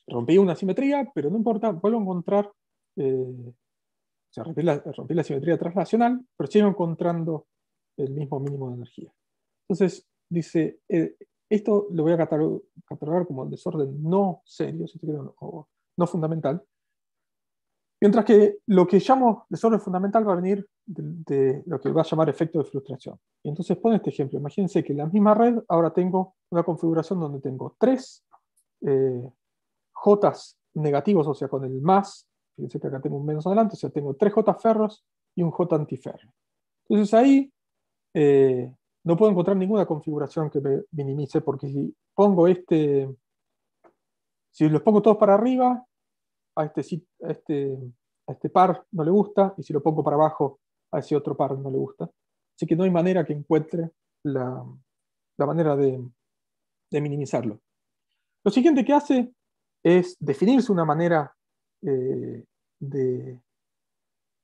D: rompí una simetría, pero no importa, vuelvo a encontrar, eh, o sea, rompí la, simetría traslacional, pero sigo encontrando el mismo mínimo de energía. Entonces, dice, eh, esto lo voy a catalogar como el desorden no serio, si te quieren, o no fundamental. Mientras que lo que llamo desorden fundamental va a venir de, lo que va a llamar efecto de frustración. Y entonces pone este ejemplo. Imagínense que en la misma red ahora tengo una configuración donde tengo tres eh, J negativos, o sea, con el más, fíjense que acá tengo un menos adelante, o sea, tengo tres J ferros y un J antiferro. Entonces ahí eh, no puedo encontrar ninguna configuración que me minimice, porque si pongo este, si los pongo todos para arriba, este este, a este, par no le gusta, y si lo pongo para abajo, a ese otro par no le gusta. Así que no hay manera que encuentre la, manera de, minimizarlo. Lo siguiente que hace es definirse una manera eh,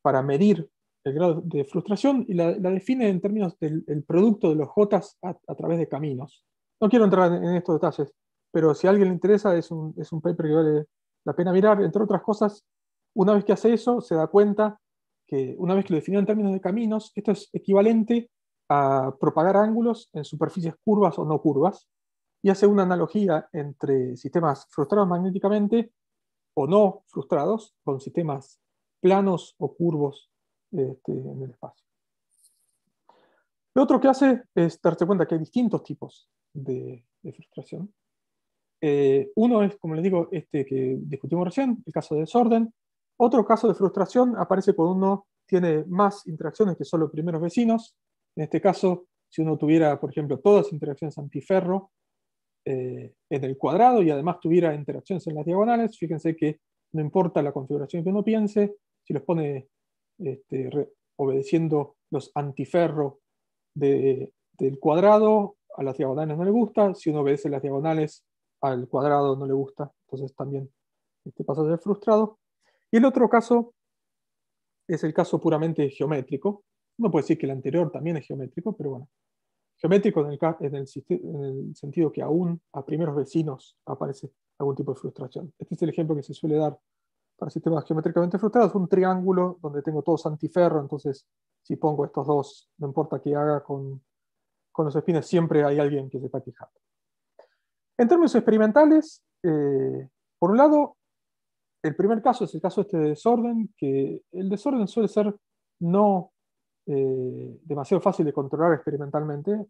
D: para medir el grado de frustración y la, define en términos del producto de los J a, través de caminos. No quiero entrar en estos detalles, pero si a alguien le interesa, es un, paper que vale la pena mirar. Entre otras cosas, una vez que hace eso, se da cuenta que una vez que lo definió en términos de caminos, esto es equivalente a propagar ángulos en superficies curvas o no curvas, y hace una analogía entre sistemas frustrados magnéticamente o no frustrados con sistemas planos o curvos este, en el espacio. Lo otro que hace es darse cuenta que hay distintos tipos de frustración. Eh, uno es, como les digo, este que discutimos recién, el caso de desorden. Otro caso de frustración aparece cuando uno tiene más interacciones que solo primeros vecinos. En este caso, si uno tuviera, por ejemplo, todas interacciones antiferro eh, en el cuadrado y además tuviera interacciones en las diagonales, fíjense que no importa la configuración que uno piense, si los pone este, obedeciendo los antiferro del cuadrado, a las diagonales no le gusta, si uno obedece las diagonales al cuadrado no le gusta, entonces también este pasa a ser frustrado. Y el otro caso es el caso puramente geométrico. No puede decir que el anterior también es geométrico, pero bueno. Geométrico en el, en el, sentido que aún a primeros vecinos aparece algún tipo de frustración. Este es el ejemplo que se suele dar para sistemas geométricamente frustrados, un triángulo donde tengo todos antiferro, entonces si pongo estos dos, no importa qué haga con, con los espines, siempre hay alguien que se está quejando. En términos experimentales, eh, por un lado, el primer caso es el caso este desorden, que el desorden suele ser no eh, demasiado fácil de controlar experimentalmente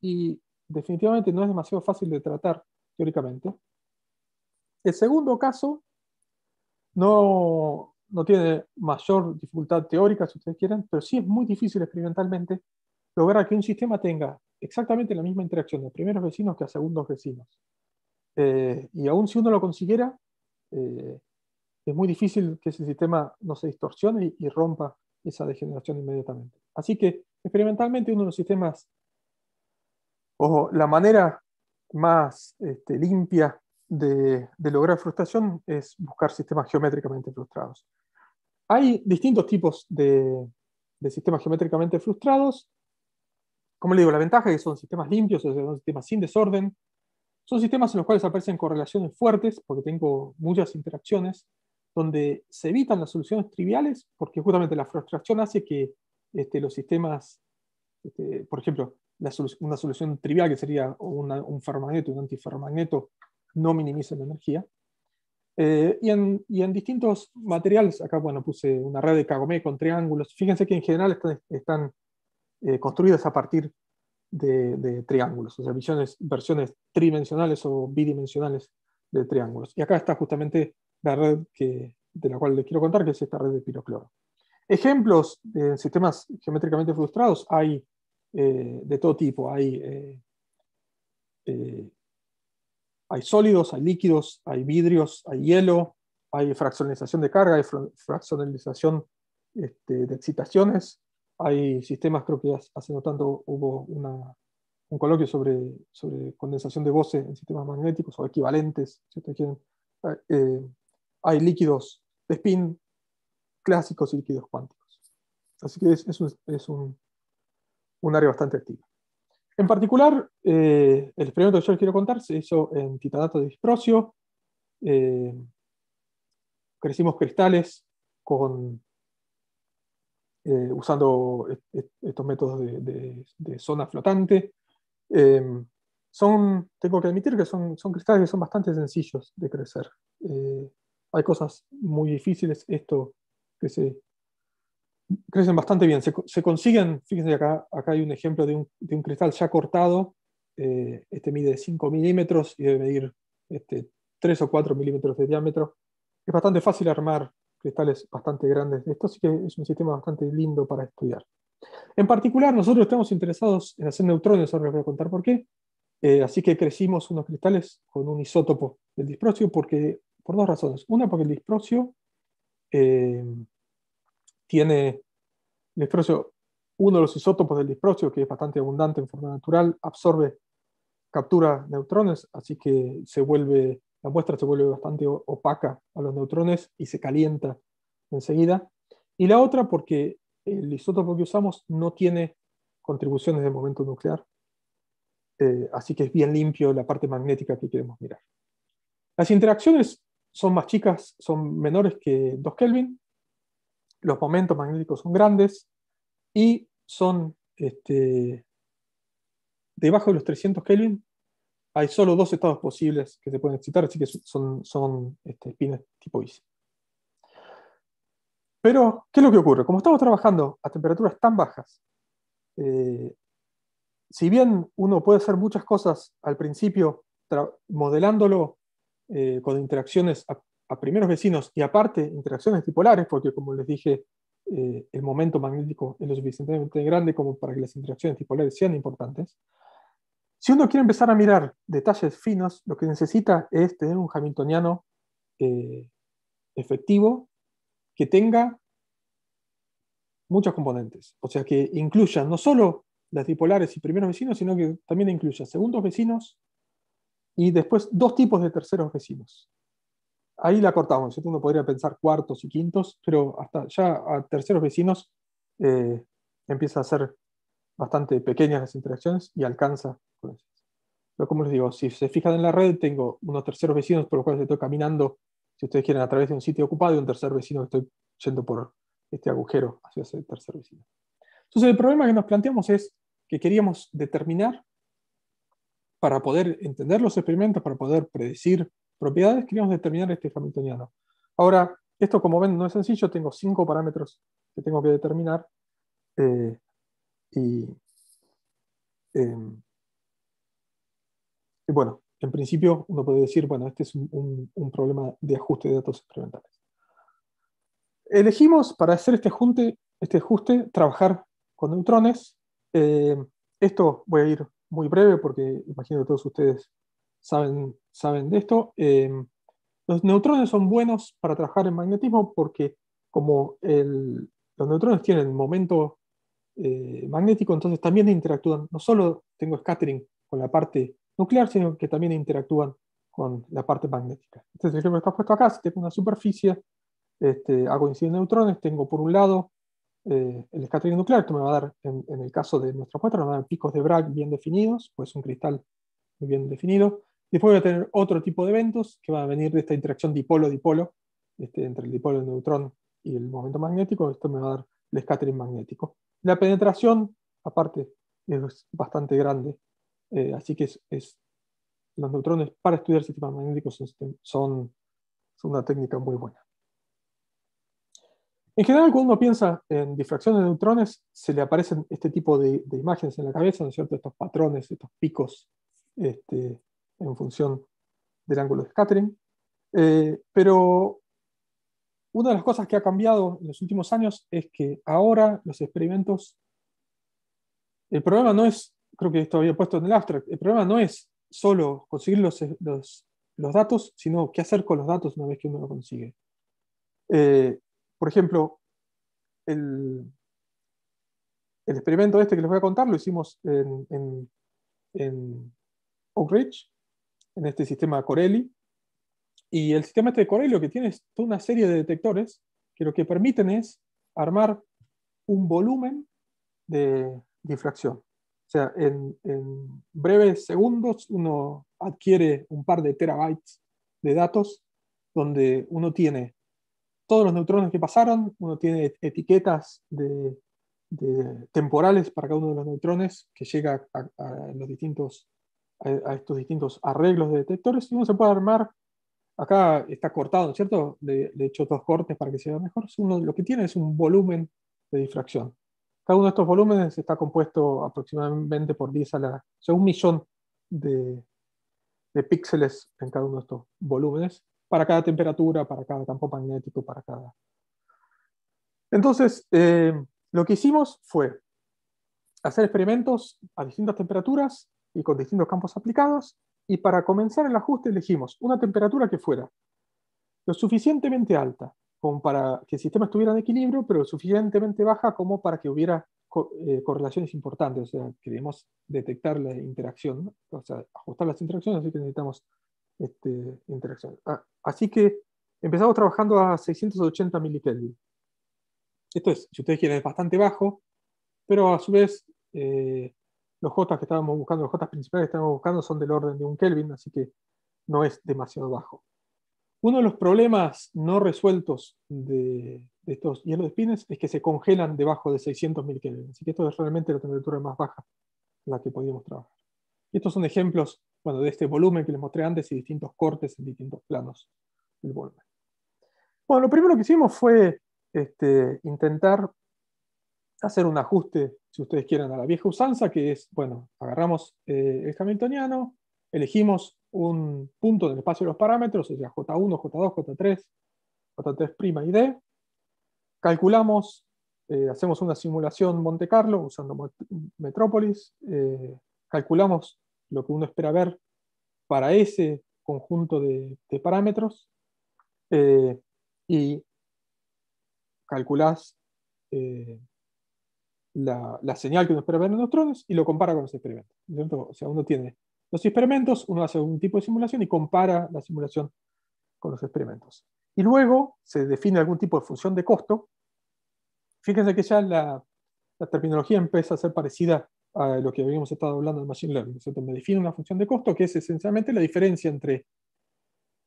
D: y definitivamente no es demasiado fácil de tratar teóricamente. El segundo caso no, no tiene mayor dificultad teórica, si ustedes quieren, pero sí es muy difícil experimentalmente lograr que un sistema tenga exactamente la misma interacción de primeros vecinos que a segundos vecinos. Eh, y aún si uno lo consiguiera, eh, es muy difícil que ese sistema no se distorsione y, rompa esa degeneración inmediatamente. Así que experimentalmente uno de los sistemas, o la manera más este, limpia de, lograr frustración es buscar sistemas geométricamente frustrados. Hay distintos tipos de, de sistemas geométricamente frustrados. Como le digo, la ventaja es que son sistemas limpios, son sistemas sin desorden, son sistemas en los cuales aparecen correlaciones fuertes, porque tengo muchas interacciones, donde se evitan las soluciones triviales, porque justamente la frustración hace que este, los sistemas, este, por ejemplo, una solución trivial que sería un ferromagneto y un antiferromagneto no minimizan la energía. Eh, y, en, distintos materiales, acá bueno, puse una red de Kagome con triángulos. Fíjense que en general están, están eh, construidas a partir de, triángulos, o sea, versiones tridimensionales o bidimensionales de triángulos. Y acá está justamente la red de la cual les quiero contar, que es esta red de pirocloro. Ejemplos de sistemas geométricamente frustrados hay eh, de todo tipo. Eh, hay, sólidos, hay líquidos, hay vidrios, hay hielo, hay fraccionalización de carga, hay fraccionalización este, de excitaciones, hay sistemas, creo que hace no tanto hubo un coloquio sobre, condensación de voces en sistemas magnéticos o equivalentes, eh, eh, hay líquidos de spin clásicos y líquidos cuánticos. Así que es, un, área bastante activa. En particular, eh, el experimento que yo les quiero contar se hizo en titanato de disprosio. crecimos cristales con eh, usando estos métodos de, zona flotante. Em, son, tengo que admitir que son, son cristales que son bastante sencillos de crecer. Eh, hay cosas muy difíciles, esto que se crecen bastante bien. Se, consiguen, fíjense acá, acá hay un ejemplo de un, de un cristal ya cortado, eh, este mide 5 milímetros y debe medir este, 3 o 4 milímetros de diámetro. Es bastante fácil armar cristales bastante grandes. Esto sí que es un sistema bastante lindo para estudiar. En particular, nosotros estamos interesados en hacer neutrones, ahora les voy a contar por qué. Eh, así que crecimos unos cristales con un isótopo del disprocio porque, por dos razones. Una, porque el disprocio eh, tiene, el disprocio, uno de los isótopos del disprocio, que es bastante abundante en forma natural, absorbe, captura neutrones, así que se vuelve la muestra se vuelve bastante opaca a los neutrones y se calienta enseguida. Y la otra porque el isótopo que usamos no tiene contribuciones de momento nuclear, eh, así que es bien limpio la parte magnética que queremos mirar. Las interacciones son más chicas, son menores que 2 Kelvin, los momentos magnéticos son grandes y son este, debajo de los 300 Kelvin hay solo dos estados posibles que se pueden excitar, así que son, espinas este, tipo IC. Pero, ¿qué es lo que ocurre? Como estamos trabajando a temperaturas tan bajas, eh, si bien uno puede hacer muchas cosas al principio modelándolo eh, con interacciones a, primeros vecinos y aparte interacciones dipolares, porque como les dije, eh, el momento magnético es lo suficientemente grande como para que las interacciones dipolares sean importantes, si uno quiere empezar a mirar detalles finos, lo que necesita es tener un hamiltoniano eh, efectivo que tenga muchos componentes. O sea, que incluya no solo las dipolares y primeros vecinos, sino que también incluya segundos vecinos y después dos tipos de terceros vecinos. Ahí la cortamos, uno podría pensar cuartos y quintos, pero hasta ya a terceros vecinos eh, empieza a ser bastante pequeñas las interacciones y alcanza
A: Pero
D: como les digo, si se fijan en la red, tengo unos terceros vecinos por los cuales estoy caminando, si ustedes quieren, a través de un sitio ocupado y un tercer vecino que estoy yendo por este agujero hacia ese tercer vecino. Entonces el problema que nos planteamos es que queríamos determinar, para poder entender los experimentos, para poder predecir propiedades, queríamos determinar este hamiltoniano. Ahora, esto como ven no es sencillo, tengo cinco parámetros que tengo que determinar. Eh, Em, y, bueno, en principio uno puede decir, bueno, este es un, problema de ajuste de datos experimentales. Elegimos para hacer este, este ajuste trabajar con neutrones. Em, esto voy a ir muy breve porque imagino que todos ustedes saben, saben de esto. Em, los neutrones son buenos para trabajar en magnetismo porque como el, los neutrones tienen momento eh, magnético, entonces también interactúan, no solo tengo scattering con la parte nuclear, sino que también interactúan con la parte magnética. entonces es el ejemplo que está puesto acá, si tengo una superficie, este, hago incidir neutrones, tengo por un lado eh, el scattering nuclear, esto me va a dar, en, el caso de nuestro muestra, me va a dar picos de Bragg bien definidos, pues un cristal muy bien definido. Después voy a tener otro tipo de eventos que van a venir de esta interacción dipolo-dipolo, este, entre el dipolo del neutrón y el momento magnético, esto me va a dar el scattering magnético. La penetración, aparte, es bastante grande, eh, así que es, los neutrones para estudiar sistemas magnéticos son, una técnica muy buena. En general, cuando uno piensa en difracción de neutrones, se le aparecen este tipo de, imágenes en la cabeza, ¿no es cierto? Estos patrones, estos picos este, en función del ángulo de scattering. Eh, pero una de las cosas que ha cambiado en los últimos años es que ahora los experimentos, el problema no es, creo que esto había puesto en el abstract, el problema no es solo conseguir los, los, datos, sino qué hacer con los datos una vez que uno lo consigue. Eh, por ejemplo, el, el, experimento este que les voy a contar lo hicimos en, en, en Oak Ridge, en este sistema Corelli, y el sistema este de Corel lo que tiene es toda una serie de detectores que lo que permiten es armar un volumen de, difracción. O sea, en, breves segundos uno adquiere un par de terabytes de datos donde uno tiene todos los neutrones que pasaron, uno tiene etiquetas de, temporales para cada uno de los neutrones que llega a, los distintos, a estos distintos arreglos de detectores y uno se puede armar Acá está cortado, ¿cierto? Le, he hecho dos cortes para que se vea mejor. lo que tiene es un volumen de difracción. Cada uno de estos volúmenes está compuesto aproximadamente por 10 a la... O sea, un millón de, de píxeles en cada uno de estos volúmenes, para cada temperatura, para cada campo magnético, para cada... Entonces, eh, lo que hicimos fue hacer experimentos a distintas temperaturas y con distintos campos aplicados, y para comenzar el ajuste elegimos una temperatura que fuera lo suficientemente alta como para que el sistema estuviera en equilibrio, pero lo suficientemente baja como para que hubiera eh, correlaciones importantes. O sea, queremos detectar la interacción, o sea, ajustar las interacciones, así que necesitamos este, interacción. Ah, así que empezamos trabajando a 680 milikelvin. Esto es, si ustedes quieren, bastante bajo, pero a su vez eh, los J que estábamos buscando, los J principales que estábamos buscando son del orden de un Kelvin, así que no es demasiado bajo. Uno de los problemas no resueltos de, estos hielos de espines es que se congelan debajo de 600.000 Kelvin, así que esto es realmente la temperatura más baja en la que podíamos trabajar. estos son ejemplos de este volumen que les mostré antes y distintos cortes en distintos planos del volumen. Bueno, lo primero que hicimos fue este, intentar hacer un ajuste, si ustedes quieren, a la vieja usanza, que es, bueno, agarramos eh, el Hamiltoniano, elegimos un punto del espacio de los parámetros, o sea, J1, J2, J3, J3' y D, calculamos, eh, hacemos una simulación Monte Carlo usando Metrópolis, eh, calculamos lo que uno espera ver para ese conjunto de, parámetros y calculás la, señal que uno espera ver en los neutrones y lo compara con los experimentos. O sea, uno tiene los experimentos, uno hace algún tipo de simulación y compara la simulación con los experimentos. Y luego se define algún tipo de función de costo. Fíjense que ya la, terminología empieza a ser parecida a lo que habíamos estado hablando en Machine Learning. Me define una función de costo que es esencialmente la diferencia entre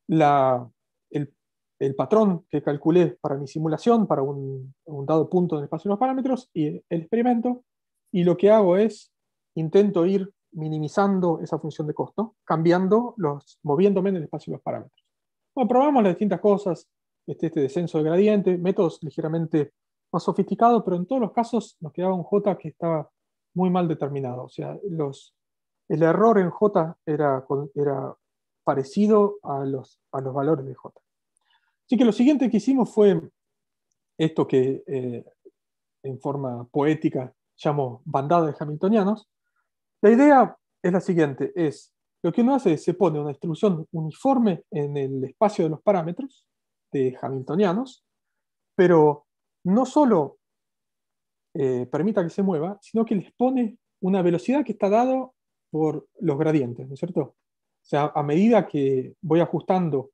D: la, el el patrón que calculé para mi simulación, para un, dado punto en el espacio de los parámetros, y el experimento, y lo que hago es, intento ir minimizando esa función de costo, cambiando, los, moviéndome en el espacio de los parámetros. Bueno, probamos las distintas cosas, este, este descenso de gradiente, métodos ligeramente más sofisticados, pero en todos los casos nos quedaba un J que estaba muy mal determinado. O sea, los, el error en J era, era parecido a los, a los valores de J. Así que lo siguiente que hicimos fue esto que eh, en forma poética llamo bandada de hamiltonianos. La idea es la siguiente, es lo que uno hace es se pone una distribución uniforme en el espacio de los parámetros de hamiltonianos, pero no solo eh, permita que se mueva, sino que les pone una velocidad que está dado por los gradientes, ¿no es cierto? O sea, a medida que voy ajustando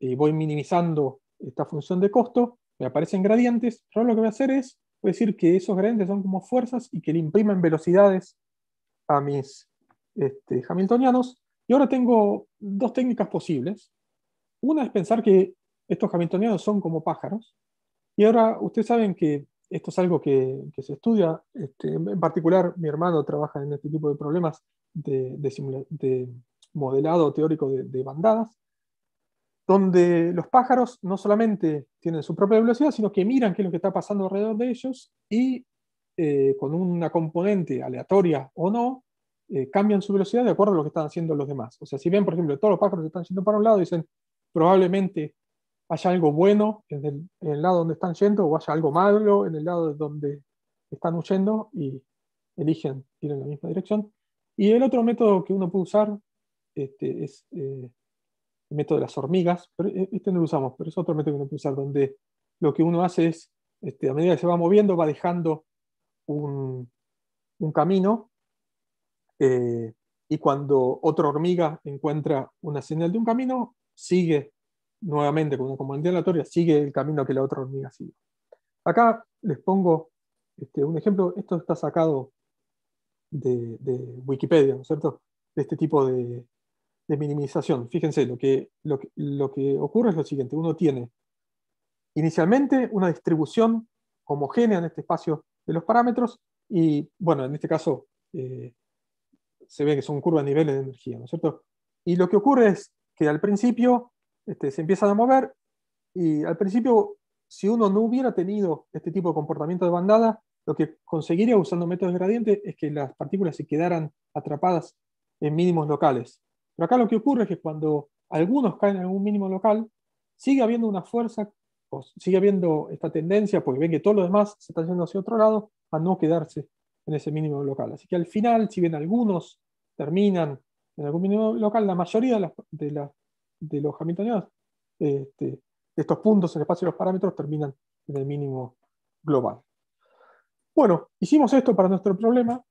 D: eh, voy minimizando esta función de costo, me aparecen gradientes, yo lo que voy a hacer es decir que esos gradientes son como fuerzas y que le imprimen velocidades a mis este, hamiltonianos. Y ahora tengo dos técnicas posibles. Una es pensar que estos hamiltonianos son como pájaros. Y ahora ustedes saben que esto es algo que, se estudia. Este, en particular, mi hermano trabaja en este tipo de problemas de, modelado teórico de bandadas donde los pájaros no solamente tienen su propia velocidad, sino que miran qué es lo que está pasando alrededor de ellos y eh, con una componente aleatoria o no, eh, cambian su velocidad de acuerdo a lo que están haciendo los demás. O sea, si ven, por ejemplo, todos los pájaros están yendo para un lado, dicen, probablemente haya algo bueno en el, lado donde están yendo o haya algo malo en el lado donde están huyendo y eligen ir en la misma dirección. Y el otro método que uno puede usar este, es... Eh, el método de las hormigas, pero e-, este no lo usamos, pero es otro método que uno puede usar, donde lo que uno hace es, este, a medida que se va moviendo, va dejando un, camino, eh, y cuando otra hormiga encuentra una señal de un camino, sigue nuevamente con una comandante aleatoria, sigue el camino que la otra hormiga sigue. Acá les pongo este, un ejemplo, esto está sacado de, de Wikipedia, ¿no es cierto? De este tipo de, de minimización. Fíjense, lo que, lo, que, ocurre es lo siguiente. Uno tiene inicialmente una distribución homogénea en este espacio de los parámetros y, bueno, en este caso eh, se ve que son curvas de niveles de energía, ¿no es cierto? Y lo que ocurre es que al principio este, se empiezan a mover y al principio, si uno no hubiera tenido este tipo de comportamiento de bandada, lo que conseguiría usando métodos de gradiente es que las partículas se quedaran atrapadas en mínimos locales. Pero acá lo que ocurre es que cuando algunos caen en algún mínimo local, sigue habiendo una fuerza, o sigue habiendo esta tendencia, porque ven que todos los demás se están yendo hacia otro lado, a no quedarse en ese mínimo local. Así que al final, si bien algunos terminan en algún mínimo local, la mayoría de, los hamiltonianos, de este, estos puntos en el espacio de los parámetros, terminan en el mínimo global. Bueno, hicimos esto para nuestro problema.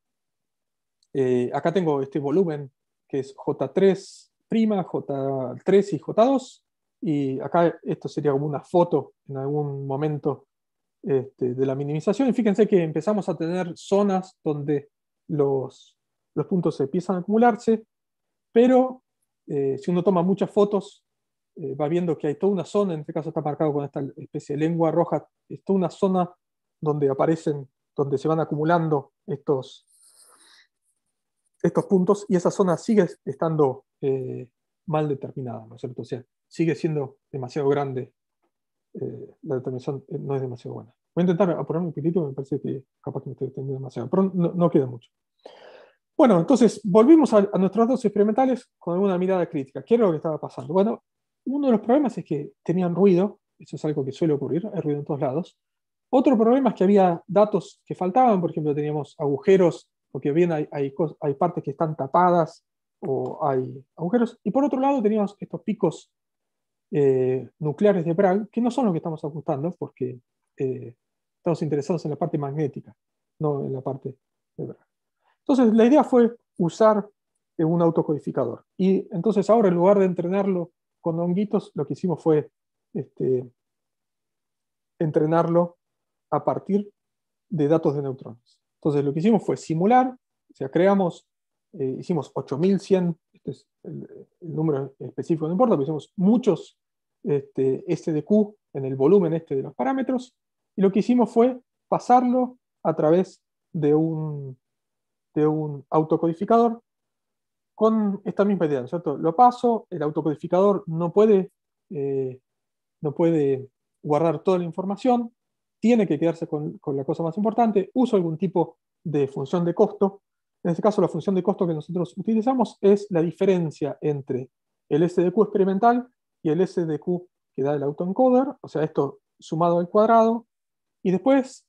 D: Eh, acá tengo este volumen que es J3', J3 y J2. Y acá esto sería como una foto en algún momento este, de la minimización. Y fíjense que empezamos a tener zonas donde los, puntos empiezan a acumularse, pero eh, si uno toma muchas fotos, eh, va viendo que hay toda una zona, en este caso está marcado con esta especie de lengua roja, es toda una zona donde aparecen, donde se van acumulando estos, estos puntos y esa zona sigue estando eh, mal determinada, ¿no es cierto? O sea, sigue siendo demasiado grande, eh, la determinación eh, no es demasiado buena. Voy a intentar apurarme un poquito me parece que capaz que me estoy extendiendo demasiado, pero no, queda mucho. Bueno, entonces volvimos a, nuestros datos experimentales con alguna mirada crítica. ¿Qué era lo que estaba pasando? Bueno, uno de los problemas es que tenían ruido, eso es algo que suele ocurrir, hay ruido en todos lados. Otro problema es que había datos que faltaban, por ejemplo, teníamos agujeros porque bien hay, hay, partes que están tapadas o hay agujeros. Y por otro lado teníamos estos picos eh, nucleares de Bragg, que no son los que estamos ajustando, porque eh, estamos interesados en la parte magnética, no en la parte de Bragg. Entonces, la idea fue usar eh, un autocodificador. Y entonces ahora, en lugar de entrenarlo con honguitos, lo que hicimos fue este, entrenarlo a partir de datos de neutrones. Entonces lo que hicimos fue simular, o sea, creamos, eh, hicimos 8100, este es el, número específico, no importa, pero hicimos muchos este, SDQ en el volumen este de los parámetros, y lo que hicimos fue pasarlo a través de un, de un autocodificador con esta misma idea, ¿no es cierto? Lo paso, el autocodificador no puede, eh, no puede guardar toda la información, tiene que quedarse con, la cosa más importante, uso algún tipo de función de costo. En este caso, la función de costo que nosotros utilizamos es la diferencia entre el SDQ experimental y el SDQ que da el autoencoder, o sea, esto sumado al cuadrado. Y después,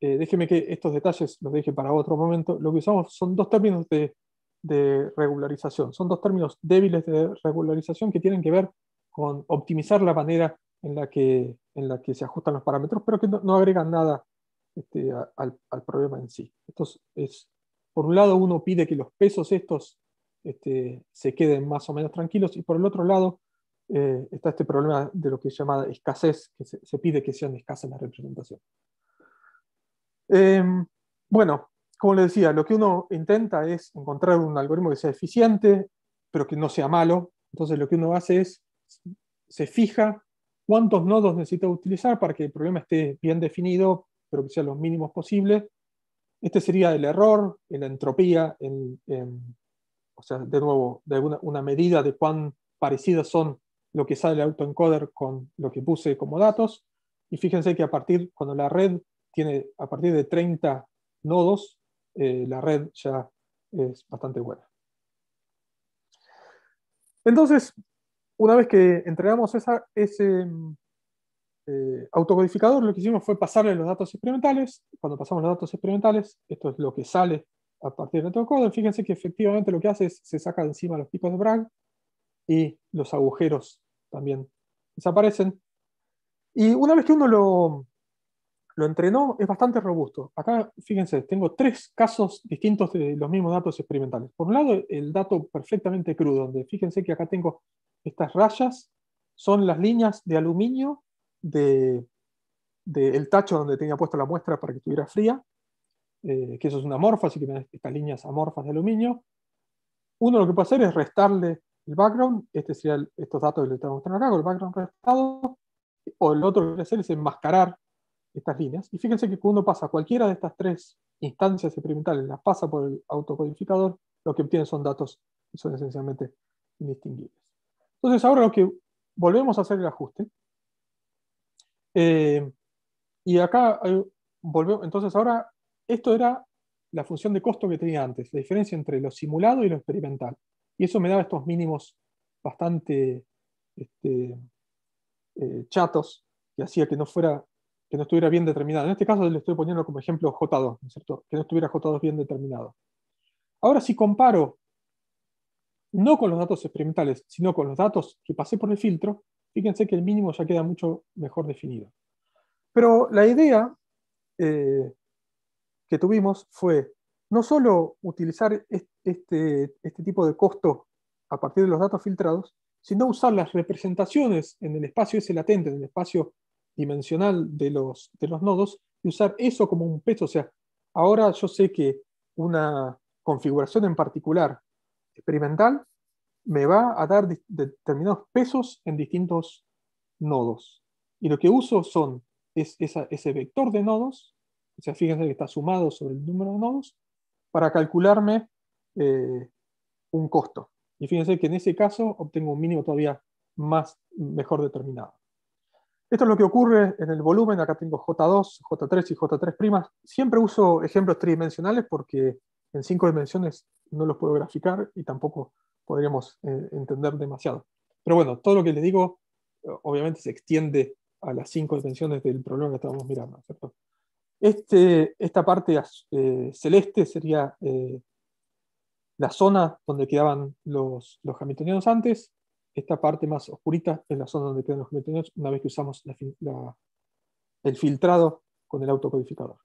D: eh, déjeme que estos detalles los deje para otro momento, lo que usamos son dos términos de, de regularización, son dos términos débiles de regularización que tienen que ver con optimizar la manera en la que, en la que se ajustan los parámetros, pero que no, agregan nada este, al, problema en sí. Entonces, es, por un lado, uno pide que los pesos estos este, se queden más o menos tranquilos, y por el otro lado eh, está este problema de lo que se llama escasez, que se, pide que sean escasas las representaciones. Eh, bueno, como les decía, lo que uno intenta es encontrar un algoritmo que sea eficiente, pero que no sea malo. Entonces lo que uno hace es, se fija cuántos nodos necesito utilizar para que el problema esté bien definido, pero que sea los mínimos posibles. Este sería el error, la entropía, em, o sea, de nuevo, una, medida de cuán parecidas son lo que sale el autoencoder con lo que puse como datos. Y fíjense que a partir, cuando la red tiene, a partir de 30 nodos, eh, la red ya es bastante buena. Entonces, una vez que entregamos ese mm, eh, autocodificador, lo que hicimos fue pasarle los datos experimentales. Cuando pasamos los datos experimentales, esto es lo que sale a partir de del código, Fíjense que efectivamente lo que hace es se saca encima los picos de Bragg y los agujeros también desaparecen. Y una vez que uno lo, lo entrenó, es bastante robusto. Acá, fíjense, tengo tres casos distintos de los mismos datos experimentales. Por un lado, el dato perfectamente crudo, donde fíjense que acá tengo estas rayas son las líneas de aluminio del tacho donde tenía puesta la muestra para que estuviera fría, eh, que eso es una amorfa, así que me estas líneas amorfas de aluminio. Uno lo que puede hacer es restarle el background, este sería estos datos que le estamos mostrando acá, con el background restado, o el otro que puede hacer es enmascarar estas líneas. Y fíjense que cuando uno pasa cualquiera de estas tres instancias experimentales, las pasa por el autocodificador, lo que obtiene son datos que son esencialmente indistinguibles. Entonces ahora lo que volvemos a hacer el ajuste. Eh, y acá eh, volvemos, entonces ahora esto era la función de costo que tenía antes, la diferencia entre lo simulado y lo experimental. Y eso me daba estos mínimos bastante este, eh, chatos que hacía que no fuera que no estuviera bien determinado. En este caso le estoy poniendo como ejemplo J2, cierto? Que no estuviera J2 bien determinado. Ahora si comparo no con los datos experimentales, sino con los datos que pasé por el filtro, fíjense que el mínimo ya queda mucho mejor definido. Pero la idea eh, que tuvimos fue no solo utilizar este, este tipo de costo a partir de los datos filtrados, sino usar las representaciones en el espacio ese latente, en el espacio dimensional de los, de los nodos, y usar eso como un peso. O sea, ahora yo sé que una configuración en particular experimental me va a dar determinados pesos en distintos nodos. Y lo que uso son ese vector de nodos, o sea, fíjense que está sumado sobre el número de nodos, para calcularme eh, un costo. Y fíjense que en ese caso obtengo un mínimo todavía más, mejor determinado. Esto es lo que ocurre en el volumen, acá tengo J2, J3 y J3'. Siempre uso ejemplos tridimensionales porque en cinco dimensiones no los puedo graficar y tampoco podríamos eh, entender demasiado. Pero bueno, todo lo que le digo obviamente se extiende a las cinco dimensiones del problema que estábamos mirando. Este, esta parte eh, celeste sería eh, la zona donde quedaban los, los, hamiltonianos antes, esta parte más oscurita es la zona donde quedan los hamiltonianos una vez que usamos el filtrado con el autocodificador.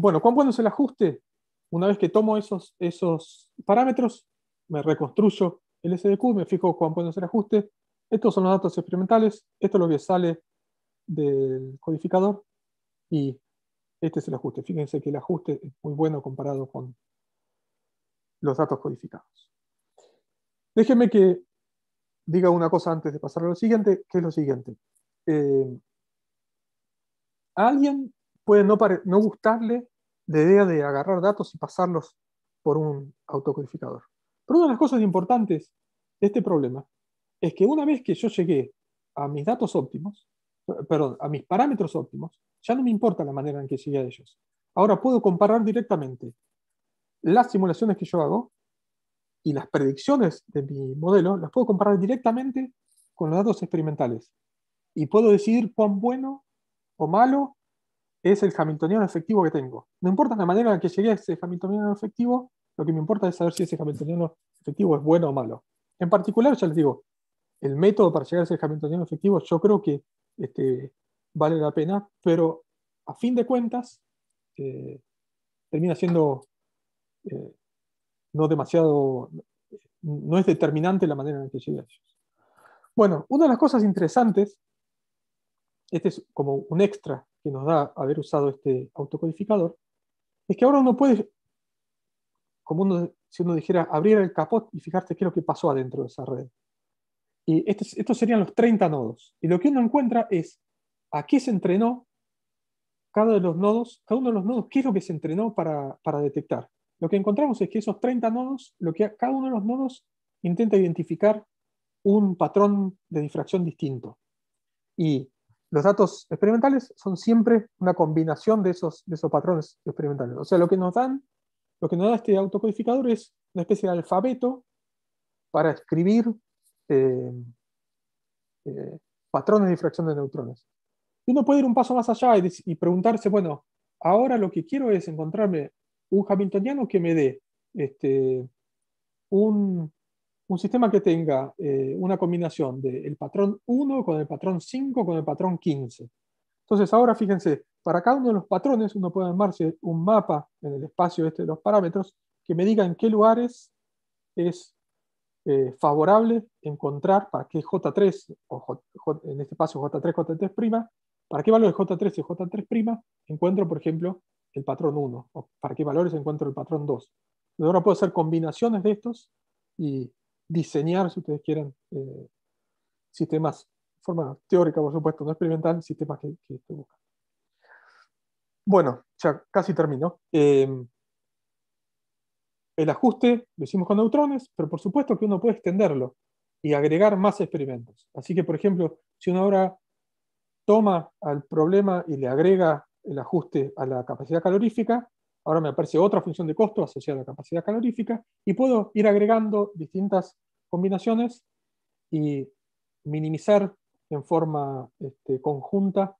D: bueno, ¿cuán bueno es el ajuste? una vez que tomo esos, esos parámetros, me reconstruyo el SDQ, me fijo cuán pueden ser ajustes, estos son los datos experimentales, esto es lo que sale del codificador y este es el ajuste. Fíjense que el ajuste es muy bueno comparado con los datos codificados. Déjenme que diga una cosa antes de pasar a lo siguiente, que es lo siguiente. Eh, a alguien puede no, no gustarle de idea de agarrar datos y pasarlos por un autocodificador. Pero una de las cosas importantes de este problema es que una vez que yo llegué a mis datos óptimos, perdón, a mis parámetros óptimos, ya no me importa la manera en que llegué a ellos. Ahora puedo comparar directamente las simulaciones que yo hago y las predicciones de mi modelo, las puedo comparar directamente con los datos experimentales. Y puedo decidir cuán bueno o malo es el hamiltoniano efectivo que tengo. No importa la manera en la que llegué a ese hamiltoniano efectivo, lo que me importa es saber si ese hamiltoniano efectivo es bueno o malo. En particular, ya les digo, el método para llegar a ese hamiltoniano efectivo yo creo que este, vale la pena, pero a fin de cuentas eh, termina siendo eh, no demasiado, no es determinante la manera en la que llegué a ellos. Bueno, una de las cosas interesantes, este es como un extra que nos da haber usado este autocodificador, es que ahora uno puede, como uno, si uno dijera, abrir el capot y fijarse qué es lo que pasó adentro de esa red. Y estos, estos serían los 30 nodos. Y lo que uno encuentra es a qué se entrenó cada, de los nodos, cada uno de los nodos, qué es lo que se entrenó para, para detectar. Lo que encontramos es que esos 30 nodos, lo que cada uno de los nodos intenta identificar un patrón de difracción distinto. Y los datos experimentales son siempre una combinación de esos, esos patrones experimentales. O sea, lo que nos dan, lo que nos da este autocodificador es una especie de alfabeto para escribir eh, eh, patrones de difracción de neutrones. Y uno puede ir un paso más allá y, preguntarse, bueno, ahora lo que quiero es encontrarme un hamiltoniano que me dé este, un, un sistema que tenga eh, una combinación del patrón 1 con el patrón 5 con el patrón 15. Entonces ahora fíjense, para cada uno de los patrones uno puede armarse un mapa en el espacio este de los parámetros que me diga en qué lugares es eh, favorable encontrar para qué J3, o en este paso J3, J3', para qué valores J3 y J3' encuentro, por ejemplo, el patrón 1, o para qué valores encuentro el patrón 2. Ahora puedo hacer combinaciones de estos y diseñar, si ustedes quieren, eh, sistemas, de forma teórica, por supuesto, no experimental, sistemas que, estoy buscando. Bueno, ya casi termino. Em, el ajuste lo hicimos con neutrones, pero por supuesto que uno puede extenderlo y agregar más experimentos. Así que, por ejemplo, si uno ahora toma al problema y le agrega el ajuste a la capacidad calorífica, Ahora me aparece otra función de costo asociada a la capacidad calorífica y puedo ir agregando distintas combinaciones y minimizar en forma este, conjunta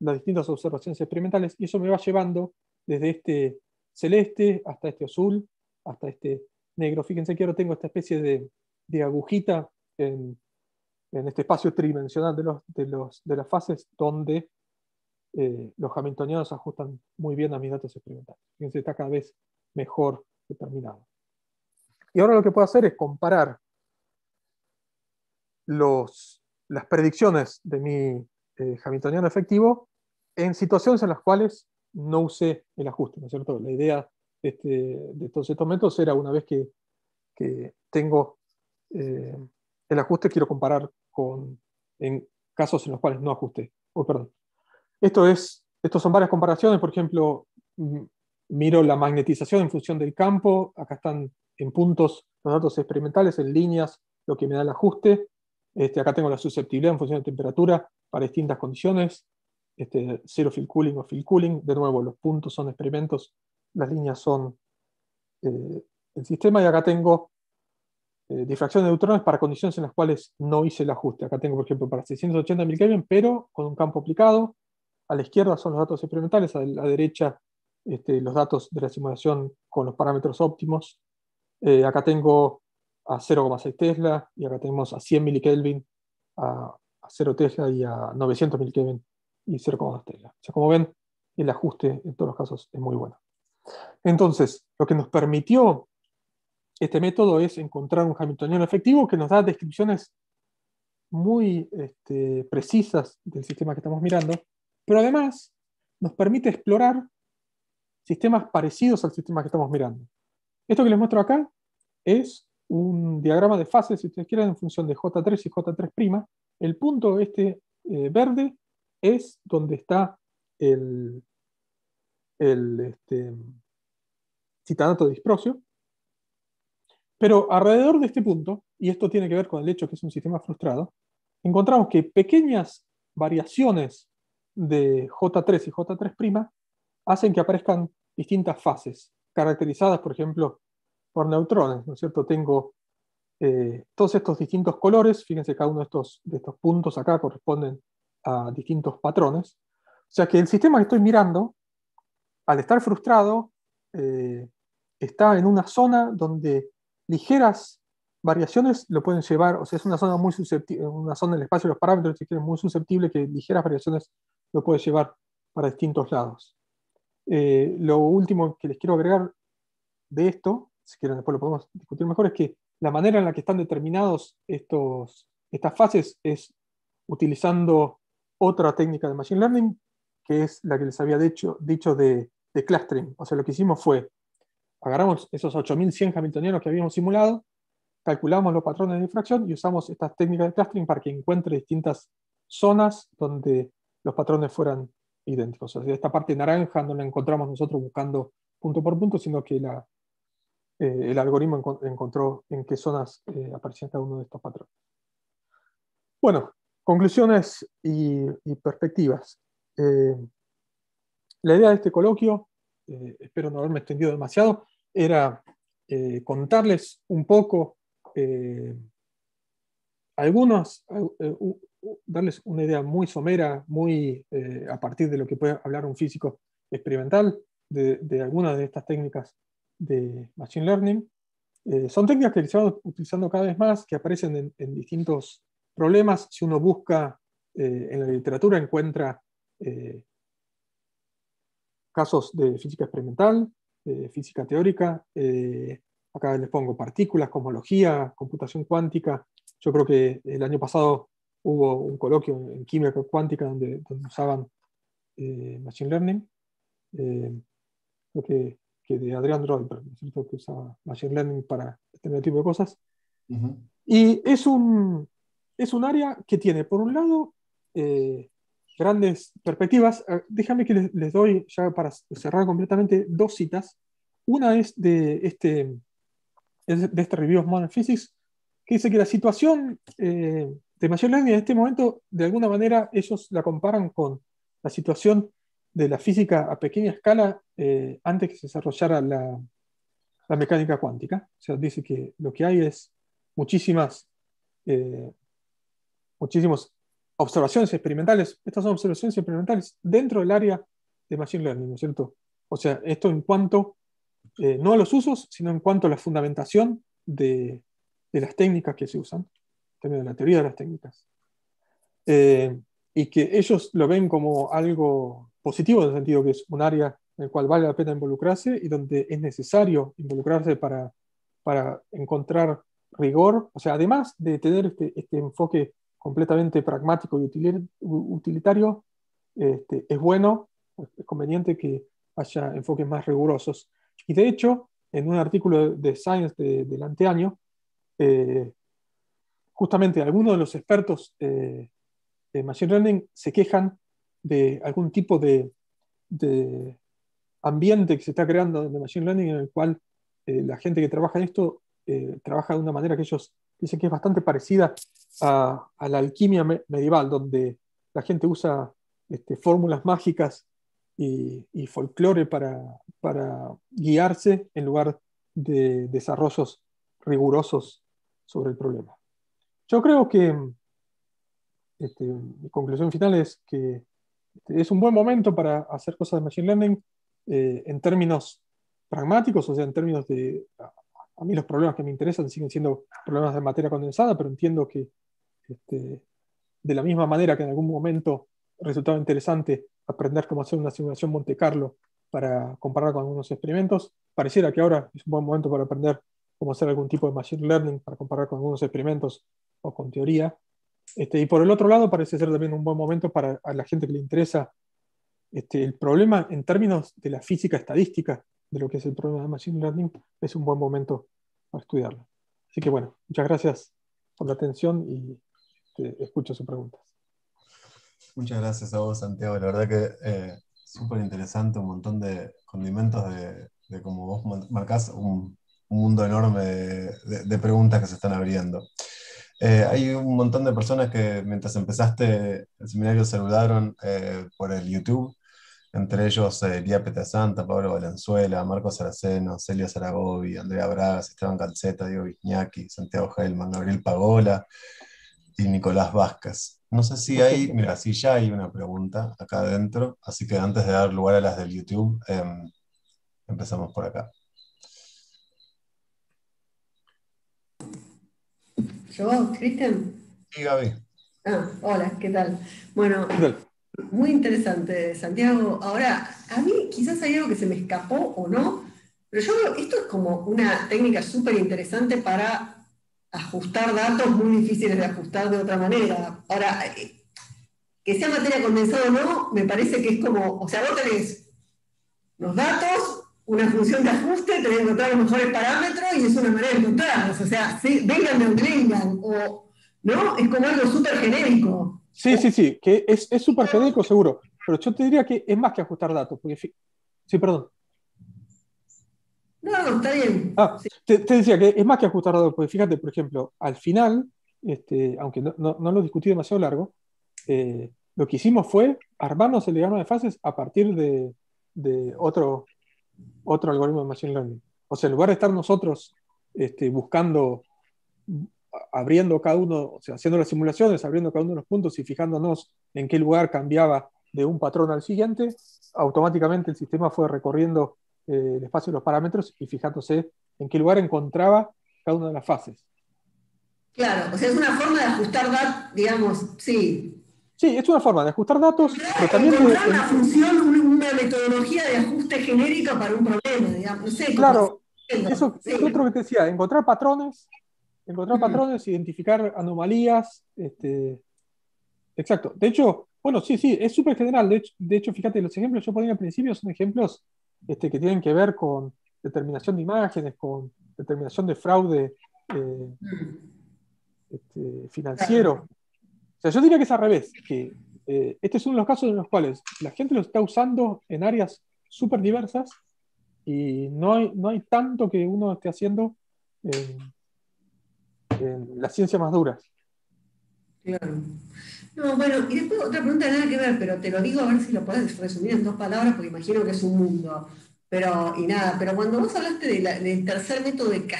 D: las distintas observaciones experimentales y eso me va llevando desde este celeste hasta este azul, hasta este negro. Fíjense que ahora tengo esta especie de, agujita en, en, este espacio tridimensional de, los, de, los, de las fases donde eh, los hamiltonianos ajustan muy bien a mis datos experimentales. Fíjense, está cada vez mejor determinado. Y ahora lo que puedo hacer es comparar las predicciones de mi eh, hamiltoniano efectivo en situaciones en las cuales no usé el ajuste, ¿no es cierto? La idea de, este, estos métodos era una vez que, tengo eh, el ajuste, quiero comparar con en casos en los cuales no ajusté, oh, perdón, esto es, estos son varias comparaciones, por ejemplo, miro la magnetización en función del campo, acá están en puntos los datos experimentales, en líneas lo que me da el ajuste, este, acá tengo la susceptibilidad en función de temperatura para distintas condiciones, este, cero field cooling o field cooling, de nuevo los puntos son experimentos, las líneas son eh, el sistema y acá tengo eh, difracción de neutrones para condiciones en las cuales no hice el ajuste. Acá tengo, por ejemplo, para 680 mil Kelvin, pero con un campo aplicado, a la izquierda son los datos experimentales, a la derecha este, los datos de la simulación con los parámetros óptimos. Eh, acá tengo a 0,6 Tesla y acá tenemos a 100 milikelvin, a, a 0 Tesla y a 900 milikelvin y 0,2 Tesla. sea, como ven, el ajuste en todos los casos es muy bueno. Entonces, lo que nos permitió este método es encontrar un hamiltoniano efectivo que nos da descripciones muy este, precisas del sistema que estamos mirando pero además nos permite explorar sistemas parecidos al sistema que estamos mirando. Esto que les muestro acá es un diagrama de fases, si ustedes quieren, en función de J3 y J3'. El punto este eh, verde es donde está el, el este, citanato de disprocio. Pero alrededor de este punto, y esto tiene que ver con el hecho que es un sistema frustrado, encontramos que pequeñas variaciones de J3 y J3' hacen que aparezcan distintas fases, caracterizadas, por ejemplo, por neutrones, ¿no cierto? Tengo eh, todos estos distintos colores, fíjense, cada uno de estos, de estos puntos acá corresponden a distintos patrones. O sea que el sistema que estoy mirando, al estar frustrado, eh, está en una zona donde ligeras variaciones lo pueden llevar, o sea, es una zona muy susceptible, una zona del espacio de los parámetros, si quieren, muy susceptible que ligeras variaciones lo puede llevar para distintos lados. Eh, lo último que les quiero agregar de esto, si quieren después lo podemos discutir mejor, es que la manera en la que están determinados estos, estas fases es utilizando otra técnica de Machine Learning, que es la que les había dicho, dicho de, de clustering. O sea, lo que hicimos fue, agarramos esos 8100 hamiltonianos que habíamos simulado, calculamos los patrones de difracción y usamos estas técnicas de clustering para que encuentre distintas zonas donde los patrones fueran idénticos. O sea, esta parte naranja no la encontramos nosotros buscando punto por punto, sino que eh, el algoritmo encontró en qué zonas eh, aparecía cada uno de estos patrones. Bueno, conclusiones y, perspectivas. Eh, la idea de este coloquio, espero no haberme extendido demasiado, era contarles un poco algunos, darles una idea muy somera, muy eh, a partir de lo que puede hablar un físico experimental, de, alguna algunas de estas técnicas de Machine Learning. Eh, son técnicas que se van utilizando cada vez más, que aparecen en, distintos problemas. Si uno busca eh, en la literatura, encuentra casos de física experimental, física teórica. acá les pongo partículas, cosmología, computación cuántica. Yo creo que el año pasado hubo un coloquio en química cuántica donde, usaban eh, Machine Learning, eh, creo que, que, de Adrián Roy, ¿no cierto? que usaba Machine Learning para este tipo de cosas. Y es un, es un área que tiene, por un lado, eh, grandes perspectivas. Ah, déjame que les, doy, ya para cerrar completamente, dos citas. Una es de este, de este Review of Modern Physics, que dice que la situación eh, de Machine Learning en este momento, de alguna manera, ellos la comparan con la situación de la física a pequeña escala eh, antes que se desarrollara la, mecánica cuántica. O sea, dice que lo que hay es muchísimas, eh, observaciones experimentales. Estas son observaciones experimentales dentro del área de Machine Learning, ¿no es cierto? O sea, esto en cuanto, eh, no a los usos, sino en cuanto a la fundamentación de las técnicas que se usan términos de la teoría de las técnicas. Eh, y que ellos lo ven como algo positivo en el sentido que es un área en el cual vale la pena involucrarse y donde es necesario involucrarse para, para encontrar rigor. O sea, además de tener este, este enfoque completamente pragmático y utilitario, este, es bueno, es conveniente que haya enfoques más rigurosos. Y de hecho, en un artículo de Science del anteaño, eh, justamente algunos de los expertos eh, de Machine Learning se quejan de algún tipo de, ambiente que se está creando de Machine Learning en el cual eh, la gente que trabaja en esto eh, trabaja de una manera que ellos dicen que es bastante parecida a, la alquimia medieval, donde la gente usa este, fórmulas mágicas y, folclore para, guiarse en lugar de desarrollos rigurosos sobre el problema. Yo creo que este, mi conclusión final es que este, es un buen momento para hacer cosas de Machine Learning eh, en términos pragmáticos, o sea, en términos de... A mí los problemas que me interesan siguen siendo problemas de materia condensada, pero entiendo que este, de la misma manera que en algún momento resultaba interesante aprender cómo hacer una simulación Monte Carlo para comparar con algunos experimentos, pareciera que ahora es un buen momento para aprender cómo hacer algún tipo de Machine Learning para comparar con algunos experimentos o con teoría. Este, y por el otro lado, parece ser también un buen momento para la gente que le interesa este, el problema en términos de la física estadística, de lo que es el problema de Machine Learning, es un buen momento para estudiarlo. Así que bueno, muchas gracias por la atención y este, escucho sus preguntas.
B: Muchas gracias a vos, Santiago. La verdad que eh, súper interesante, un montón de condimentos de, cómo como vos marcás un, mundo enorme de preguntas que se están abriendo. Eh, hay un montón de personas que mientras empezaste el seminario saludaron eh, por el YouTube, entre ellos eh, Lía santa Pablo Valenzuela, Marco Saraceno, Celia Zaragovi, Andrea Bragas, Esteban Calceta, Diego Viñaki, Santiago Gelman, Gabriel Pagola y Nicolás Vázquez.
D: No sé si hay, mira,
B: si ya hay una pregunta acá adentro, así que antes de dar lugar a las del YouTube, em, empezamos por acá.
A: ¿Yo, Cristian?
B: Y Gaby. Ah,
A: hola, ¿qué tal? Bueno, muy interesante, Santiago. Ahora, a mí quizás hay algo que se me escapó o no, pero yo veo, esto es como una técnica súper interesante para ajustar datos muy difíciles de ajustar de otra manera. Ahora, eh, que sea materia condensada o no, me parece que es como, o sea, vos tenés los datos, una función de ajuste, tenés que encontrar los mejores parámetros y es una manera de encontrarlos. O sea, vengan de donde vengan, o, ¿no? Es como algo súper genérico.
D: Sí, sí, sí, que es súper genérico seguro, pero yo te diría que es más que ajustar datos, porque sí, perdón.
A: No, no, está bien.
D: Ah, te, decía que es más que ajustar datos, porque fíjate, por ejemplo, al final, este, aunque no, no, lo discutí demasiado largo, eh, lo que hicimos fue armarnos el diagrama de fases a partir de, de otro, otro algoritmo de Machine Learning. O sea, en lugar de estar nosotros este, buscando, abriendo cada uno, o sea, haciendo las simulaciones, abriendo cada uno de los puntos y fijándonos en qué lugar cambiaba de un patrón al siguiente, automáticamente el sistema fue recorriendo eh, el espacio de los parámetros y fijándose en qué lugar encontraba cada una de las fases.
A: Claro, o sea, es una forma de ajustar datos, digamos,
D: sí. Sí, es una forma de ajustar datos, pero también... una
A: función metodología de ajuste genérica para un problema, digamos. claro,
D: eso es otro que te decía, encontrar patrones, encontrar patrones, identificar anomalías, este, exacto. De hecho, bueno, sí, sí, es súper general. De hecho, fíjate, los ejemplos que yo ponía al principio son ejemplos este, que tienen que ver con determinación de imágenes, con determinación de fraude eh, este, financiero. O sea, yo diría que es al revés, que eh, este es uno de los casos en los cuales la gente lo está usando en áreas súper diversas y no hay, no hay tanto que uno esté haciendo en, las ciencias más duras. Claro.
A: No, bueno, y después otra pregunta nada que ver, pero te lo digo a ver si lo puedes resumir en dos palabras, porque imagino que es un mundo. Pero, y nada, pero cuando vos hablaste del tercer método de K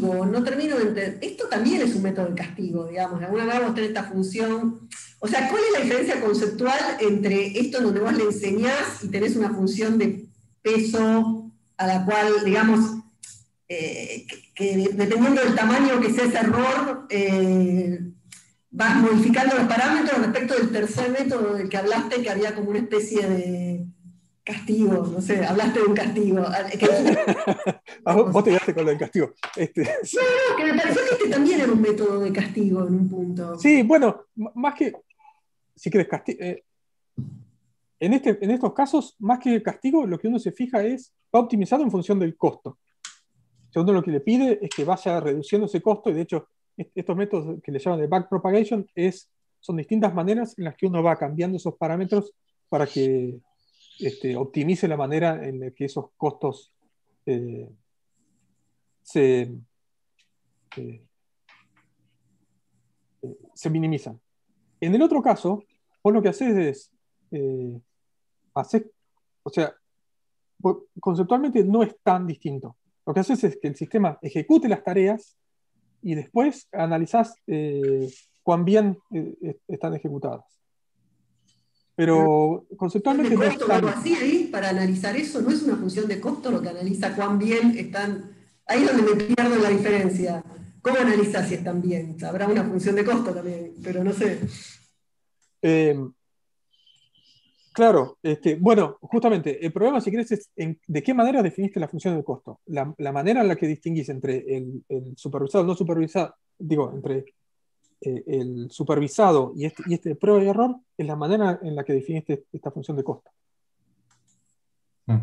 A: no termino de entender. Esto también es un método de castigo, digamos, de alguna manera vos tenés esta función. O sea, ¿cuál es la diferencia conceptual entre esto donde vos le enseñás y tenés una función de peso a la cual, digamos, eh, que, dependiendo del tamaño que sea ese error, eh, vas modificando los parámetros respecto del tercer método del que hablaste, que había como una especie de castigo, no sé, hablaste de un castigo.
D: Ah, vos, te quedaste con lo del castigo. Este... No, que me pareció que este también era un
A: método de castigo en un punto.
D: Sí, bueno, más que, si querés, castigo, eh, en, este, en estos casos, más que el castigo, lo que uno se fija es, va optimizado en función del costo. Segundo, lo que le pide es que vaya reduciendo ese costo, y de hecho, estos métodos que le llaman de backpropagation es, son distintas maneras en las que uno va cambiando esos parámetros para que este, optimice la manera en la que esos costos eh, eh, eh, se, minimizan. En el otro caso, vos lo que haces es, o sea, conceptualmente no es tan distinto. Lo que haces es que el sistema ejecute las tareas y después analizás cuán bien están ejecutadas. Pero conceptualmente... costo, así
A: ahí, para analizar eso, ¿no es una función de costo lo que analiza cuán bien están? Ahí es donde me pierdo la diferencia. ¿Cómo analiza si están bien? Habrá una función de costo también, pero no sé.
D: Em, claro, este, bueno, justamente, el problema, si quieres es de qué manera definiste la función de costo. La, manera en la que distinguís entre el, el supervisado y el no supervisado, digo, entre eh, el supervisado este, y este, prueba y error es la manera en la que definiste esta función de costo.
B: Mm.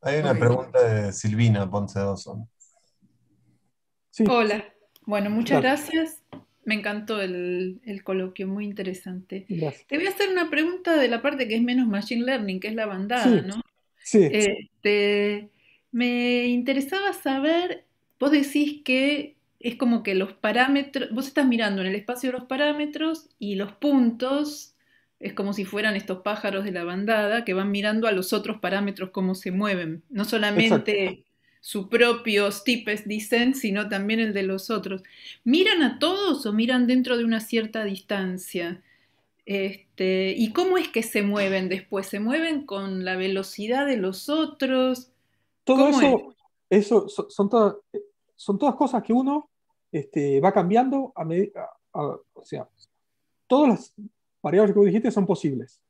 B: Hay una pregunta de Silvina Ponce Dawson.
E: Hola, bueno, muchas gracias. Me encantó el, coloquio, muy interesante. Te voy a hacer una pregunta de la parte que es menos Machine Learning, que es la bandada, ¿no? Este, me interesaba saber, vos decís que es como que los parámetros, vos estás mirando en el espacio de los parámetros y los puntos es como si fueran estos pájaros de la bandada que van mirando a los otros parámetros cómo se mueven, no solamente su propio dicen, sino también el de los otros. ¿Miran a todos o miran dentro de una cierta distancia? Este, ¿Y cómo es que se mueven después? ¿Se mueven con la velocidad de los otros?
D: Todo eso, eso son, todas, eh, son todas cosas que uno este, va cambiando a medida, o sea, todas las variables que vos dijiste son posibles.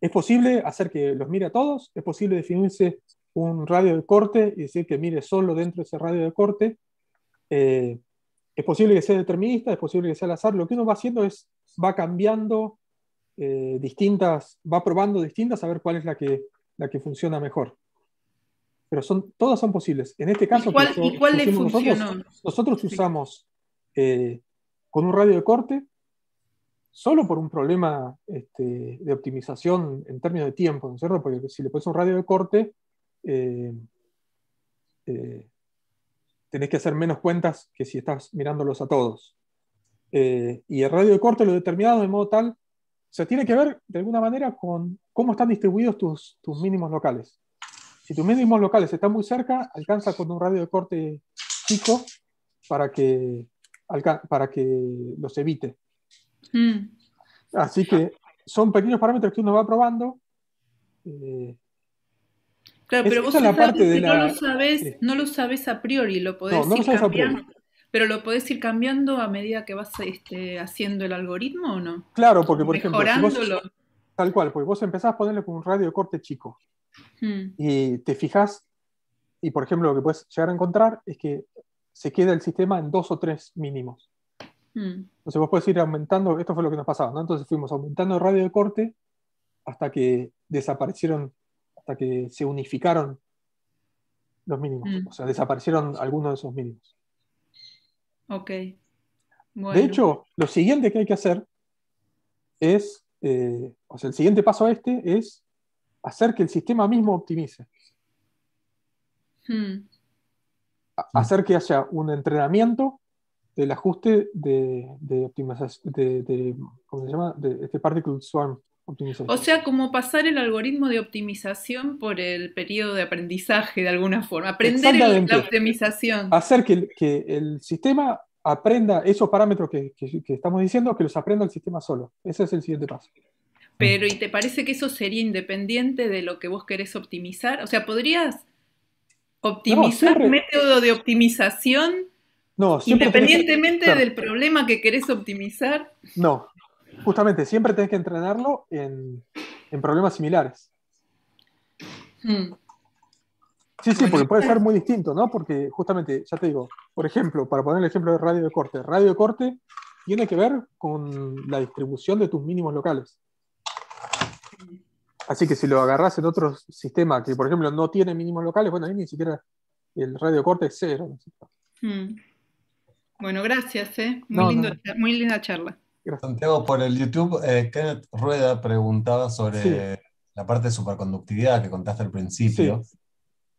D: Es posible hacer que los mire a todos, es posible definirse un radio de corte y decir que mire solo dentro de ese radio de corte. Eh, es posible que sea determinista, es posible que sea al azar. Lo que uno va haciendo es, va cambiando eh, distintas, va probando distintas a ver cuál es la que funciona mejor pero son, todas son posibles. En este caso, nosotros, usamos eh, con un radio de corte, solo por un problema este, de optimización en términos de tiempo, ¿no es cierto? Porque si le pones un radio de corte, eh, eh, tenés que hacer menos cuentas que si estás mirándolos a todos. y el radio de corte lo determinado de modo tal, o sea, tiene que ver de alguna manera con cómo están distribuidos tus mínimos locales si tus mínimos locales están muy cerca, alcanza con un radio de corte chico para que, para que los evite. Mm. Así que son pequeños parámetros que uno va probando. Eh, claro, pero vos la no,
E: lo sabes, a priori, lo podés ir cambiando. Pero lo podés ir cambiando a medida que vas este, haciendo el algoritmo o no?
D: Claro, porque por ejemplo, Tal cual, pues vos empezás a ponerle con un radio de corte chico. Hmm. Y te fijas, y por ejemplo, lo que puedes llegar a encontrar es que se queda el sistema en dos o tres mínimos. Hmm. Entonces vos puedes ir aumentando, esto fue lo que nos pasaba, ¿no? Entonces fuimos aumentando el radio de corte hasta que desaparecieron, hasta que se unificaron los mínimos. Hmm. O sea, desaparecieron algunos de esos mínimos.
E: Ok. De hecho,
D: lo siguiente que hay que hacer es eh, o sea, el siguiente paso a este es hacer que el sistema mismo optimice. Hmm. Hmm. Hacer que haya un entrenamiento del ajuste de, optimización, de, ¿cómo se llama? De este Particle Swarm optimización O sea,
E: como pasar el algoritmo de optimización por el periodo de aprendizaje de alguna forma. Aprender la optimización.
D: Hacer que, que el sistema aprenda esos parámetros que, que, estamos diciendo, que los aprenda el sistema solo. Ese es el siguiente paso.
E: Pero, ¿y te parece que eso sería independiente de lo que vos querés optimizar? O sea, ¿podrías optimizar un método de optimización
D: no, independientemente
E: del problema que querés optimizar?
D: No, justamente, siempre tenés que entrenarlo en, problemas similares. Hmm. Sí, sí, porque puede ser muy distinto, ¿no? Porque justamente, ya te digo, por ejemplo, para poner el ejemplo de radio de corte, radio de corte tiene que ver con la distribución de tus mínimos locales. Así que si lo agarras en otro sistema que, por ejemplo, no tiene mínimos locales, bueno, ahí ni siquiera el radio de corte es cero.
E: Hmm. Bueno, gracias, ¿eh? Muy, muy linda charla.
D: Gracias. Santiago,
B: por el YouTube, eh, Kenneth Rueda preguntaba sobre la parte de superconductividad que contaste al principio. Sí.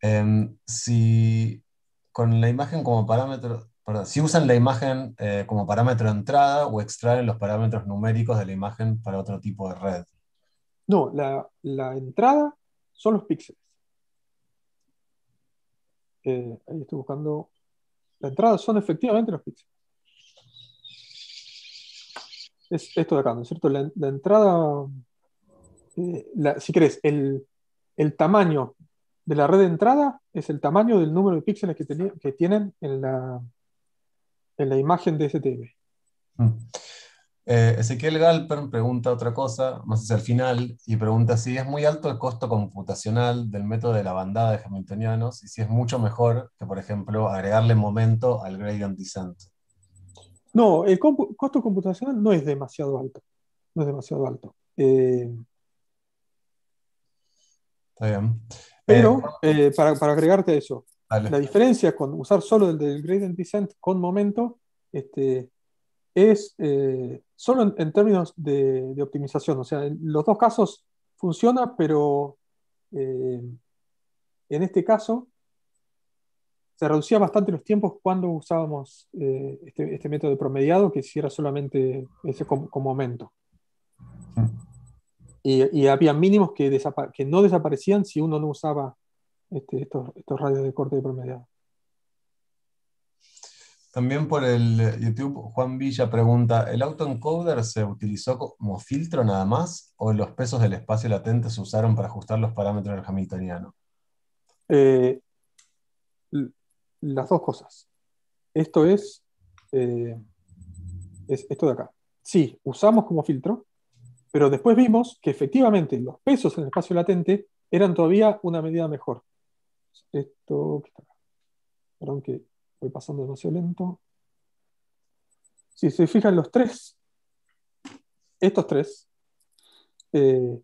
B: Em, si con la imagen como parámetro, perdón, si usan la imagen eh, como parámetro de entrada o extraen los parámetros numéricos de la imagen para otro tipo de red.
D: No, la, entrada son los píxeles. Eh, ahí estoy buscando. La entrada son efectivamente los píxeles. Es esto de acá, ¿no es cierto? La, entrada, eh, si querés, el, el tamaño de la red de entrada es el tamaño del número de píxeles que, tienen en la, en la imagen de STM. Mm.
B: Eh, Ezequiel Galpern pregunta otra cosa, más hacia el final, y pregunta si es muy alto el costo computacional del método de la bandada de Hamiltonianos y si es mucho mejor que, por ejemplo, agregarle momento al gradient descent.
D: No, el costo computacional no es demasiado alto. No es demasiado alto. Eh, Está bien. Pero, eh, eh, para, para, agregarte eso, la diferencia con usar solo el del gradient descent con momento este, es eh, solo en, términos de, optimización. O sea, en los dos casos funciona, pero en este caso se reducía bastante los tiempos cuando usábamos este, este, método de promediado que hiciera solamente ese con, momento y, había mínimos que, no desaparecían si uno no usaba este, estos, radios de corte de promediado.
B: También por el eh, YouTube, Juan Villa pregunta, ¿el autoencoder se utilizó como filtro nada más o los pesos del espacio latente se usaron para ajustar los parámetros del hamiltoniano?
D: Eh, las dos cosas. Esto es, eh, es esto de acá. Sí, usamos como filtro pero después vimos que efectivamente los pesos en el espacio latente eran todavía una medida mejor. Esto, perdón que voy pasando demasiado lento. Si se fijan los tres, estos tres, eh,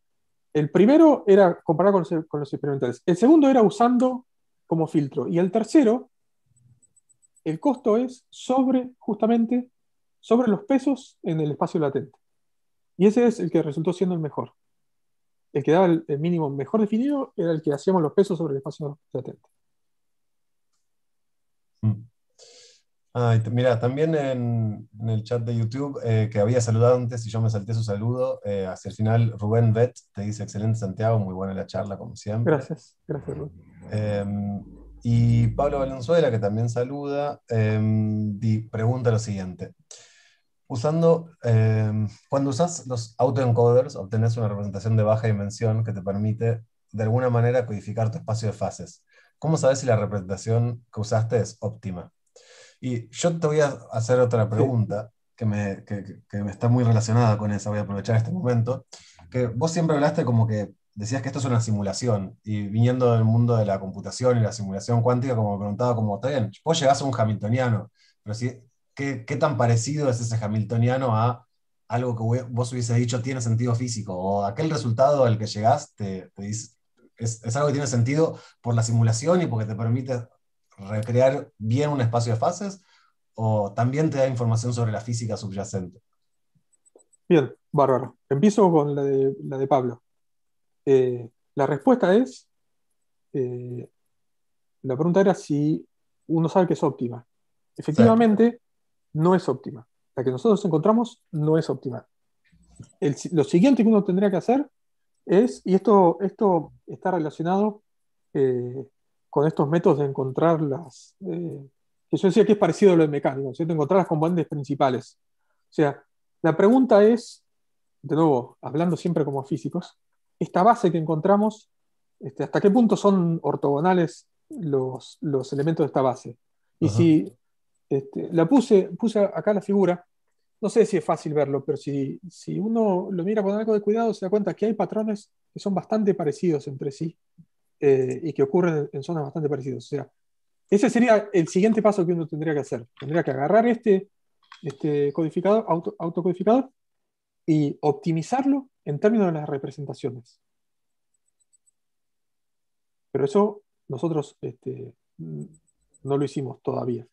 D: el primero era comparado con los experimentales, el segundo era usando como filtro y el tercero, el costo es sobre, justamente, sobre los pesos en el espacio latente. Y ese es el que resultó siendo el mejor. El que daba el, mínimo mejor definido era el que hacíamos los pesos sobre el espacio de
B: mm. Ah, mira, también en, el chat de YouTube eh, que había saludado antes y yo me salté su saludo, eh, hacia el final Rubén Vet te dice, excelente Santiago, muy buena la charla como siempre. Gracias, gracias Rubén. Em, y Pablo Valenzuela, que también saluda, em, pregunta lo siguiente. Usando, em, cuando usas los autoencoders, obtenés una representación de baja dimensión que te permite, de alguna manera, codificar tu espacio de fases. ¿Cómo sabes si la representación que usaste es óptima? Y yo te voy a hacer otra pregunta que me, que, que me está muy relacionada con esa, voy a aprovechar este momento, que vos siempre hablaste como que decías que esto es una simulación, y viniendo del mundo de la computación y la simulación cuántica, como me preguntaba, como, está bien, vos llegás a un hamiltoniano, pero si ¿Qué, tan parecido es ese hamiltoniano a algo que vos hubiese dicho tiene sentido físico? ¿O aquel resultado al que llegás es, algo que tiene sentido por la simulación y porque te permite recrear bien un espacio de fases? ¿O también te da información sobre la física subyacente?
D: Bien, bárbaro. Empiezo con la de, Pablo. Eh, la respuesta es, eh, la pregunta era si uno sabe que es óptima. Efectivamente, no es óptima. La que nosotros encontramos no es óptima. lo siguiente que uno tendría que hacer es, y esto, esto está relacionado eh, con estos métodos de encontrar las, eh, que yo decía que es parecido a lo de mecánico, ¿cierto? encontrar las componentes principales. O sea, la pregunta es, de nuevo, hablando siempre como físicos, esta base que encontramos, este, ¿hasta qué punto son ortogonales los, los elementos de esta base? Y si este, la puse, puse acá la figura. No sé si es fácil verlo, pero si, uno lo mira con algo de cuidado, se da cuenta que hay patrones que son bastante parecidos entre sí eh, y que ocurren en zonas bastante parecidas. O sea, ese sería el siguiente paso que uno tendría que hacer. Tendría que agarrar este, este autocodificador, y optimizarlo en términos de las representaciones. Pero eso nosotros este, no lo hicimos todavía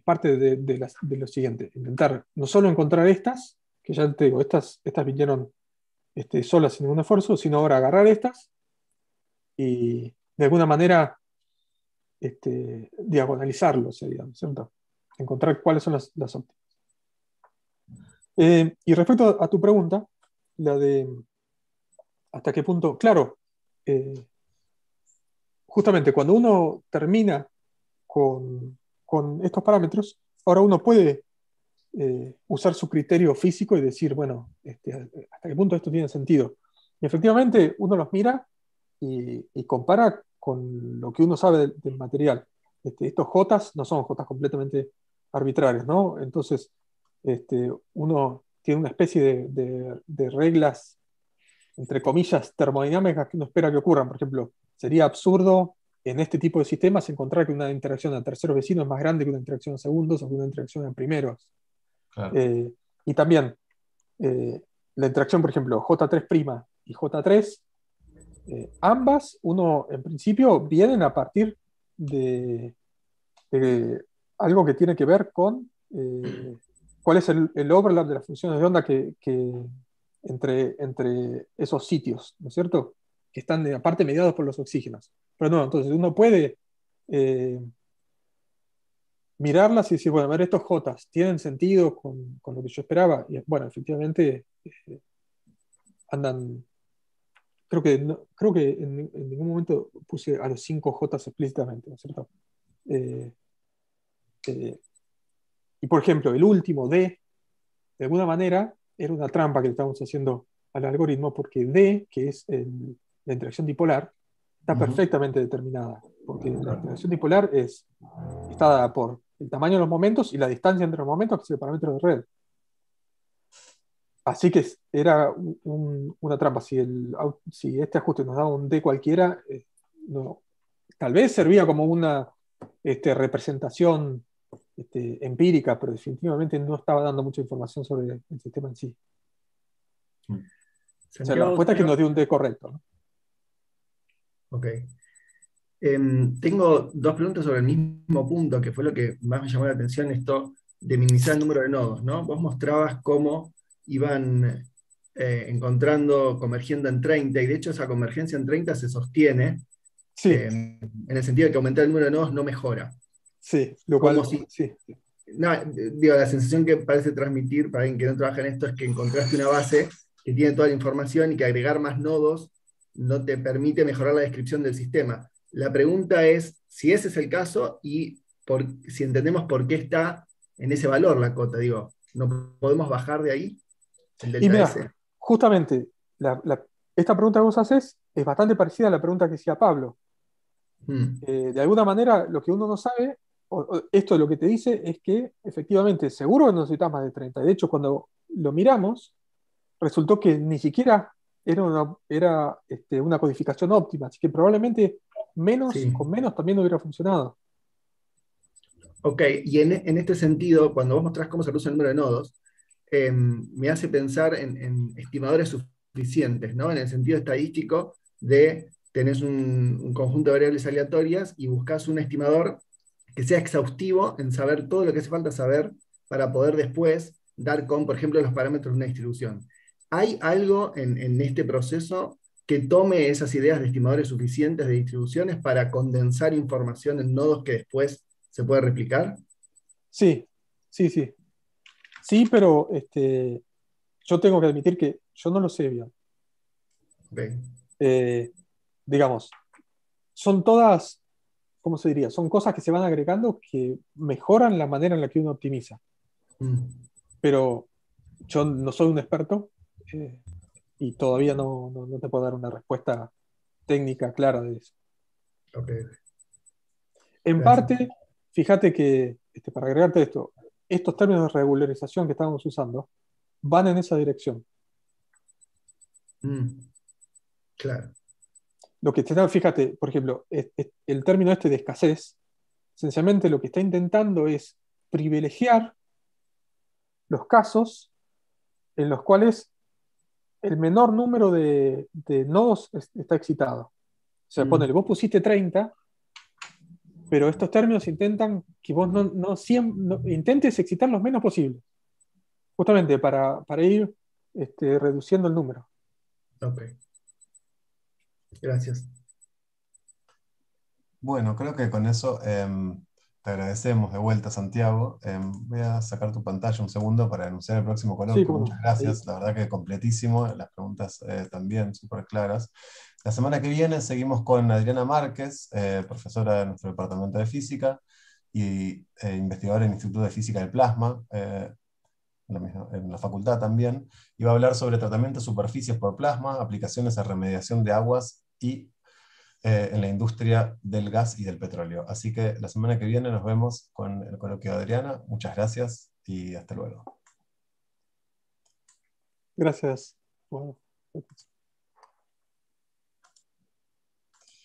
D: parte de, las, lo siguiente, intentar no solo encontrar estas, que ya te digo, estas, vinieron este, solas sin ningún esfuerzo, sino ahora agarrar estas y de alguna manera este, sería, Encontrar cuáles son las, óptimas. Eh, y respecto a, tu pregunta, la de hasta qué punto, claro, eh, justamente cuando uno termina con, con estos parámetros, ahora uno puede eh, usar su criterio físico y decir, bueno, este, hasta qué punto esto tiene sentido. efectivamente uno los mira y, compara con lo que uno sabe del, material. Este, estos J no son J completamente arbitrarios, ¿no? Entonces, este, uno tiene una especie de, de reglas, entre comillas, termodinámicas que uno espera que ocurran. Por ejemplo, sería absurdo en este tipo de sistemas encontrar que una interacción a terceros vecinos es más grande que una interacción a segundos o que una interacción a primeros. Eh, y también eh, la interacción, por ejemplo, J3' y J3, eh, ambas, uno en principio, vienen a partir de, algo que tiene que ver con cuál es el, overlap de las funciones de onda que, entre, entre esos sitios, ¿no es cierto? que están aparte mediados por los oxígenos. Pero no, entonces uno puede eh, mirarlas y decir, bueno, a ver, estos J tienen sentido con, lo que yo esperaba. Y bueno, efectivamente eh, andan, creo que, creo en, ningún momento puse a los 5 J's explícitamente, ¿no es cierto? Eh, y por ejemplo, el último D, de alguna manera, era una trampa que le estábamos haciendo al algoritmo porque D, que es el, la interacción dipolar está perfectamente determinada, porque la interacción dipolar es, está dada por el tamaño de los momentos y la distancia entre los momentos, que es el parámetro de red. Así que era una trampa. Si, este ajuste nos daba un D cualquiera, eh, tal vez servía como una este, representación este, empírica, pero definitivamente no estaba dando mucha información sobre el sistema en sí. Mm. O sea, la respuesta es que nos dio un D correcto. ¿no?
F: Ok. Em, tengo dos preguntas sobre el mismo punto, que fue lo que más me llamó la atención, esto de minimizar el número de nodos, ¿no? Vos mostrabas cómo iban eh, encontrando, convergiendo en 30, y de hecho esa convergencia en 30 se sostiene, sí. Em, en el sentido de que aumentar el número de nodos no mejora. Sí, lo cual... sí. No, digo, la sensación que parece transmitir para alguien que no trabaja en esto es que encontraste una base que tiene toda la información y que agregar más nodos no te permite mejorar la descripción del sistema. La pregunta es si ese es el caso y si entendemos por qué está en ese valor la cota. Digo, ¿no podemos bajar de ahí? y
D: justamente, esta pregunta que vos haces es bastante parecida a la pregunta que hacía Pablo. Hmm. Eh, de alguna manera, lo que uno no sabe, esto lo que te dice es que efectivamente, seguro que no necesitas más de 30. De hecho, cuando lo miramos, resultó que ni siquiera era este, una, codificación óptima, así que probablemente menos, con menos también hubiera funcionado. Ok,
F: y en, este sentido, cuando vos mostrás cómo se reduce el número de nodos, em, me hace pensar en, estimadores suficientes, ¿no? En el sentido estadístico de tenés un, conjunto de variables aleatorias y buscas un estimador que sea exhaustivo en saber todo lo que hace falta saber para poder después dar con, por ejemplo, los parámetros de una distribución. ¿Hay algo en, este proceso que tome esas ideas de estimadores suficientes de distribuciones para condensar información en nodos que después se puede replicar?
D: Sí, sí, sí. Sí, pero este, yo tengo que admitir que yo no lo sé bien. Eh, digamos, son todas, ¿cómo se diría? Son cosas que se van agregando que mejoran la manera en la que uno optimiza. Mm. Pero yo no soy un experto, y todavía no, te puedo dar una respuesta técnica clara de eso. En parte, fíjate que, este, para agregarte esto, estos términos de regularización que estamos usando van en esa dirección. Mm. Claro. Lo que fíjate, por ejemplo, el término este de escasez, esencialmente lo que está intentando es privilegiar los casos en los cuales el menor número de, nodos está excitado. O sea, mm. ponele, vos pusiste 30, pero estos términos intentan que vos no, no, intentes excitar lo menos posible. Justamente para, ir este, reduciendo el número. Ok. Gracias.
B: Bueno, creo que con eso em, agradecemos de vuelta, Santiago. Em, voy a sacar tu pantalla un segundo para anunciar el próximo coloquio. Muchas gracias, la verdad que completísimo. Las preguntas eh, también súper claras. La semana que viene seguimos con Adriana Márquez, eh, profesora de nuestro departamento de física y eh, investigadora en el Instituto de Física del Plasma, en la facultad también, y va a hablar sobre tratamiento de superficies por plasma, aplicaciones a remediación de aguas y eh, en la industria del gas y del petróleo. Así que la semana que viene nos vemos con el coloquio de Adriana. Muchas gracias y hasta luego.
D: gracias.